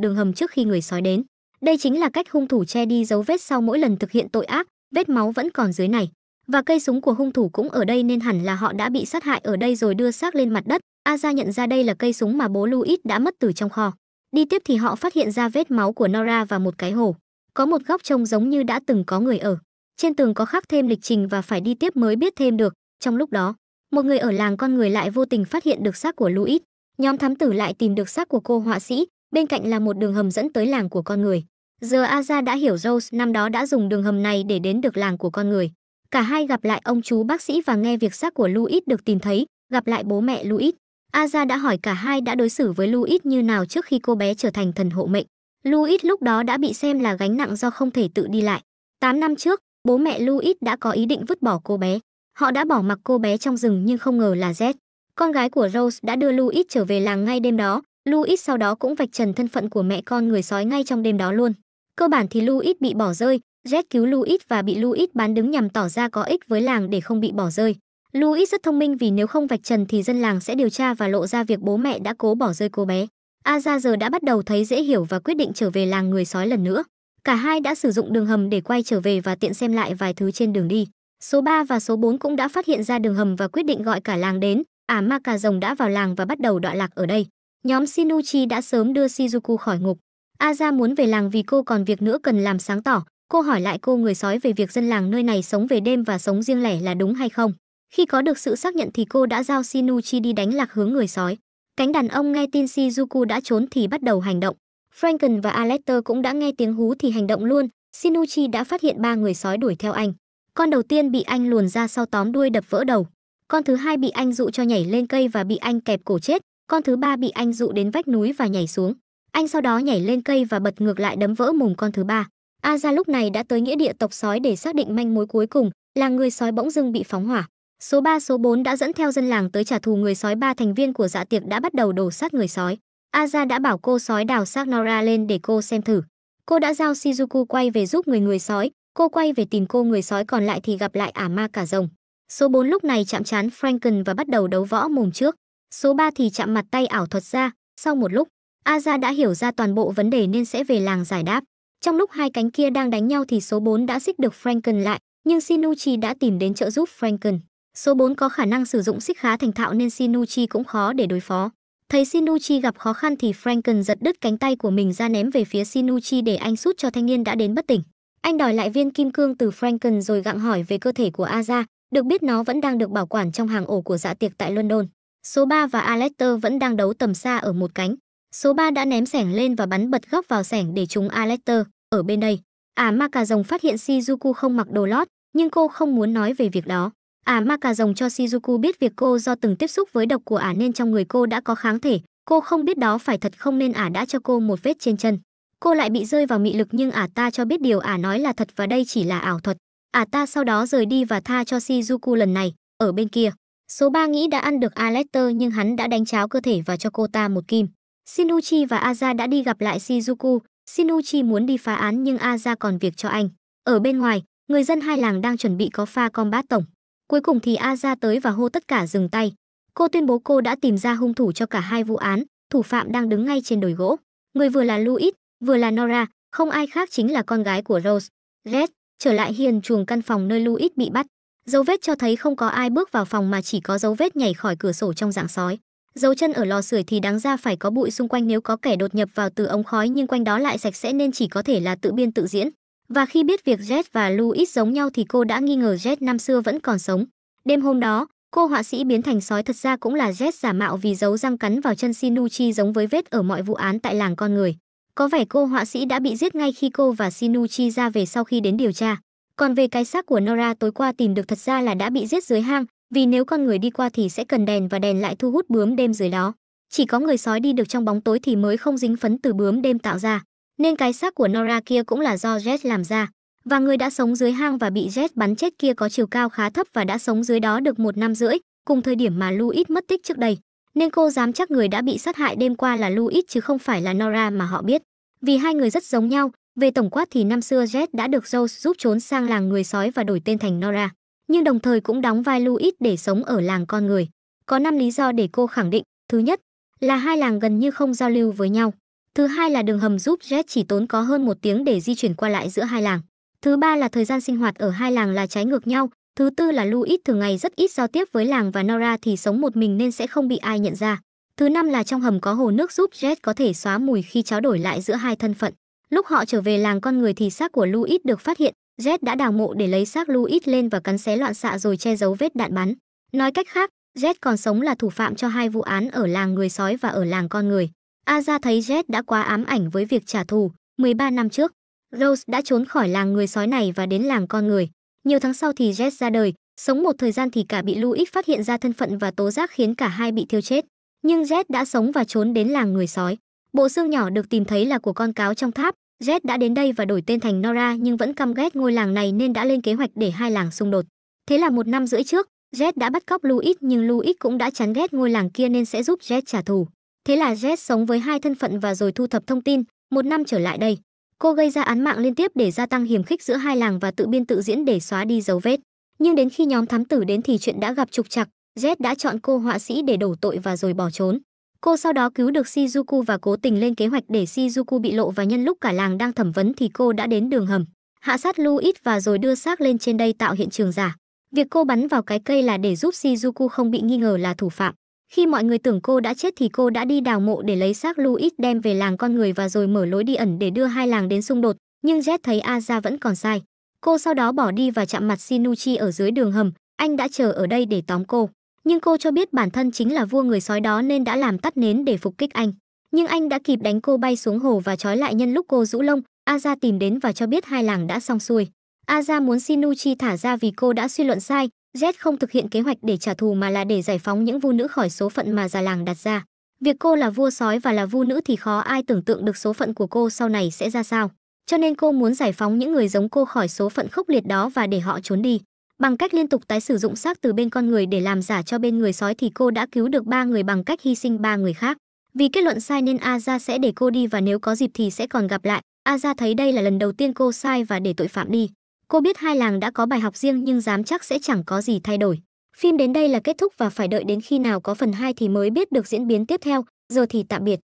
đường hầm trước khi người sói đến. Đây chính là cách hung thủ che đi dấu vết sau mỗi lần thực hiện tội ác, vết máu vẫn còn dưới này. Và cây súng của hung thủ cũng ở đây nên hẳn là họ đã bị sát hại ở đây rồi đưa xác lên mặt đất. Aza nhận ra đây là cây súng mà bố Louis đã mất từ trong kho. Đi tiếp thì họ phát hiện ra vết máu của Nora và một cái hồ. Có một góc trông giống như đã từng có người ở trên tường có khắc thêm lịch trình và phải đi tiếp mới biết thêm được. Trong lúc đó, một người ở làng con người lại vô tình phát hiện được xác của Louis. Nhóm thám tử lại tìm được xác của cô họa sĩ, bên cạnh là một đường hầm dẫn tới làng của con người. Giờ Aza đã hiểu Rose năm đó đã dùng đường hầm này để đến được làng của con người. Cả hai gặp lại ông chú bác sĩ và nghe việc xác của Louis được tìm thấy, gặp lại bố mẹ Louis. Aza đã hỏi cả hai đã đối xử với Louis như nào trước khi cô bé trở thành thần hộ mệnh. Louis lúc đó đã bị xem là gánh nặng do không thể tự đi lại. 8 năm trước, bố mẹ Louis đã có ý định vứt bỏ cô bé. Họ đã bỏ mặc cô bé trong rừng nhưng không ngờ là Z. Con gái của Rose đã đưa Louis trở về làng ngay đêm đó. Louis sau đó cũng vạch trần thân phận của mẹ con người sói ngay trong đêm đó luôn. Cơ bản thì Louis bị bỏ rơi, Z cứu Louis và bị Louis bán đứng nhằm tỏ ra có ích với làng để không bị bỏ rơi. Louis rất thông minh vì nếu không vạch trần thì dân làng sẽ điều tra và lộ ra việc bố mẹ đã cố bỏ rơi cô bé. Aza giờ đã bắt đầu thấy dễ hiểu và quyết định trở về làng người sói lần nữa. Cả hai đã sử dụng đường hầm để quay trở về và tiện xem lại vài thứ trên đường đi. Số 3 và số 4 cũng đã phát hiện ra đường hầm và quyết định gọi cả làng đến, ả à ma cà rồng đã vào làng và bắt đầu đọa lạc ở đây. Nhóm Shinuchi đã sớm đưa Shizuku khỏi ngục. Aza muốn về làng vì cô còn việc nữa cần làm sáng tỏ. Cô hỏi lại cô người sói về việc dân làng nơi này sống về đêm và sống riêng lẻ là đúng hay không. Khi có được sự xác nhận thì cô đã giao Shinuchi đi đánh lạc hướng người sói. Cánh đàn ông nghe tin Shizuku đã trốn thì bắt đầu hành động. Franken và Alether cũng đã nghe tiếng hú thì hành động luôn, Sinucci đã phát hiện ba người sói đuổi theo anh. Con đầu tiên bị anh luồn ra sau tóm đuôi đập vỡ đầu. Con thứ hai bị anh dụ cho nhảy lên cây và bị anh kẹp cổ chết. Con thứ ba bị anh dụ đến vách núi và nhảy xuống. Anh sau đó nhảy lên cây và bật ngược lại đấm vỡ mồm con thứ ba. Aza lúc này đã tới nghĩa địa tộc sói để xác định manh mối cuối cùng, là người sói bỗng dưng bị phóng hỏa. Số 3 số 4 đã dẫn theo dân làng tới trả thù người sói ba thành viên của dạ tiệc đã bắt đầu đổ sát người sói. Aza đã bảo cô sói đào xác Nora lên để cô xem thử. Cô đã giao Shizuku quay về giúp người người sói, cô quay về tìm cô người sói còn lại thì gặp lại ả ma cả rồng. Số 4 lúc này chạm chán Franken và bắt đầu đấu võ mồm trước. Số 3 thì chạm mặt tay ảo thuật ra, sau một lúc, Aza đã hiểu ra toàn bộ vấn đề nên sẽ về làng giải đáp. Trong lúc hai cánh kia đang đánh nhau thì số 4 đã xích được Franken lại, nhưng Shinuchi đã tìm đến trợ giúp Franken. Số 4 có khả năng sử dụng xích khá thành thạo nên Shinuchi cũng khó để đối phó. Thấy Shinuchi gặp khó khăn thì Franken giật đứt cánh tay của mình ra ném về phía Shinuchi để anh sút cho thanh niên đã đến bất tỉnh. Anh đòi lại viên kim cương từ Franken rồi gặng hỏi về cơ thể của Aza, được biết nó vẫn đang được bảo quản trong hàng ổ của dạ tiệc tại London. Số 3 và Alector vẫn đang đấu tầm xa ở một cánh. Số 3 đã ném sẻng lên và bắn bật góc vào sẻng để trúng Alector, ở bên đây. À Maka Rồng phát hiện Shizuku không mặc đồ lót, nhưng cô không muốn nói về việc đó. Ả à, ma cà rồng cho Shizuku biết việc cô do từng tiếp xúc với độc của Ả nên trong người cô đã có kháng thể. Cô không biết đó phải thật không nên Ả đã cho cô một vết trên chân. Cô lại bị rơi vào mị lực nhưng Ả ta cho biết điều Ả nói là thật và đây chỉ là ảo thuật. Ả ta sau đó rời đi và tha cho Shizuku lần này, ở bên kia. Số 3 nghĩ đã ăn được Alector nhưng hắn đã đánh cháo cơ thể và cho cô ta một kim. Shinuchi và Aza đã đi gặp lại Shizuku. Shinuchi muốn đi phá án nhưng Aza còn việc cho anh. Ở bên ngoài, người dân hai làng đang chuẩn bị có pha combat tổng. Cuối cùng thì A ra tới và hô tất cả dừng tay. Cô tuyên bố cô đã tìm ra hung thủ cho cả hai vụ án, thủ phạm đang đứng ngay trên đồi gỗ. Người vừa là Louis, vừa là Nora, không ai khác chính là con gái của Rose. Red trở lại hiền chuồng căn phòng nơi Louis bị bắt. Dấu vết cho thấy không có ai bước vào phòng mà chỉ có dấu vết nhảy khỏi cửa sổ trong dạng sói. Dấu chân ở lò sưởi thì đáng ra phải có bụi xung quanh nếu có kẻ đột nhập vào từ ống khói nhưng quanh đó lại sạch sẽ nên chỉ có thể là tự biên tự diễn. Và khi biết việc Jet và Louis giống nhau thì cô đã nghi ngờ Jet năm xưa vẫn còn sống. Đêm hôm đó, cô họa sĩ biến thành sói thật ra cũng là Jet giả mạo vì dấu răng cắn vào chân Shinuchi giống với vết ở mọi vụ án tại làng con người. Có vẻ cô họa sĩ đã bị giết ngay khi cô và Shinuchi ra về sau khi đến điều tra. Còn về cái xác của Nora tối qua tìm được thật ra là đã bị giết dưới hang, vì nếu con người đi qua thì sẽ cần đèn và đèn lại thu hút bướm đêm dưới đó. Chỉ có người sói đi được trong bóng tối thì mới không dính phấn từ bướm đêm tạo ra nên cái xác của Nora kia cũng là do Jet làm ra. Và người đã sống dưới hang và bị Jet bắn chết kia có chiều cao khá thấp và đã sống dưới đó được một năm rưỡi, cùng thời điểm mà Louis mất tích trước đây. Nên cô dám chắc người đã bị sát hại đêm qua là Louis chứ không phải là Nora mà họ biết. Vì hai người rất giống nhau, về tổng quát thì năm xưa Jet đã được Rose giúp trốn sang làng người sói và đổi tên thành Nora, nhưng đồng thời cũng đóng vai Louis để sống ở làng con người. Có năm lý do để cô khẳng định. Thứ nhất, là hai làng gần như không giao lưu với nhau. Thứ hai là đường hầm giúp Jet chỉ tốn có hơn một tiếng để di chuyển qua lại giữa hai làng. Thứ ba là thời gian sinh hoạt ở hai làng là trái ngược nhau. Thứ tư là Louis thường ngày rất ít giao tiếp với làng và Nora thì sống một mình nên sẽ không bị ai nhận ra. Thứ năm là trong hầm có hồ nước giúp Jet có thể xóa mùi khi trao đổi lại giữa hai thân phận. Lúc họ trở về làng con người thì xác của Louis được phát hiện, Jet đã đào mộ để lấy xác Louis lên và cắn xé loạn xạ rồi che giấu vết đạn bắn. Nói cách khác, Jet còn sống là thủ phạm cho hai vụ án ở làng người sói và ở làng con người. Aza thấy Jet đã quá ám ảnh với việc trả thù. 13 năm trước, Rose đã trốn khỏi làng người sói này và đến làng con người. Nhiều tháng sau thì Jet ra đời, sống một thời gian thì cả bị Louis phát hiện ra thân phận và tố giác khiến cả hai bị thiêu chết. Nhưng Jet đã sống và trốn đến làng người sói. Bộ xương nhỏ được tìm thấy là của con cáo trong tháp. Jet đã đến đây và đổi tên thành Nora nhưng vẫn căm ghét ngôi làng này nên đã lên kế hoạch để hai làng xung đột. Thế là một năm rưỡi trước, Jet đã bắt cóc Louis nhưng Louis cũng đã chán ghét ngôi làng kia nên sẽ giúp Jet trả thù. Thế là Jet sống với hai thân phận và rồi thu thập thông tin, một năm trở lại đây. Cô gây ra án mạng liên tiếp để gia tăng hiểm khích giữa hai làng và tự biên tự diễn để xóa đi dấu vết. Nhưng đến khi nhóm thám tử đến thì chuyện đã gặp trục trặc, Jet đã chọn cô họa sĩ để đổ tội và rồi bỏ trốn. Cô sau đó cứu được Shizuku và cố tình lên kế hoạch để Shizuku bị lộ và nhân lúc cả làng đang thẩm vấn thì cô đã đến đường hầm, hạ sát Louis và rồi đưa xác lên trên đây tạo hiện trường giả. Việc cô bắn vào cái cây là để giúp Shizuku không bị nghi ngờ là thủ phạm. Khi mọi người tưởng cô đã chết thì cô đã đi đào mộ để lấy xác Louis đem về làng con người và rồi mở lối đi ẩn để đưa hai làng đến xung đột, nhưng Jet thấy Aza vẫn còn sai. Cô sau đó bỏ đi và chạm mặt Sinuchi ở dưới đường hầm, anh đã chờ ở đây để tóm cô. Nhưng cô cho biết bản thân chính là vua người sói đó nên đã làm tắt nến để phục kích anh. Nhưng anh đã kịp đánh cô bay xuống hồ và trói lại nhân lúc cô rũ lông, Aza tìm đến và cho biết hai làng đã xong xuôi. Aza muốn Sinuchi thả ra vì cô đã suy luận sai, Z không thực hiện kế hoạch để trả thù mà là để giải phóng những vu nữ khỏi số phận mà già làng đặt ra. Việc cô là vua sói và là vu nữ thì khó ai tưởng tượng được số phận của cô sau này sẽ ra sao. Cho nên cô muốn giải phóng những người giống cô khỏi số phận khốc liệt đó và để họ trốn đi. Bằng cách liên tục tái sử dụng xác từ bên con người để làm giả cho bên người sói thì cô đã cứu được ba người bằng cách hy sinh ba người khác. Vì kết luận sai nên Aza sẽ để cô đi và nếu có dịp thì sẽ còn gặp lại. Aza thấy đây là lần đầu tiên cô sai và để tội phạm đi. Cô biết hai làng đã có bài học riêng nhưng dám chắc sẽ chẳng có gì thay đổi. Phim đến đây là kết thúc và phải đợi đến khi nào có phần 2 thì mới biết được diễn biến tiếp theo, giờ thì tạm biệt.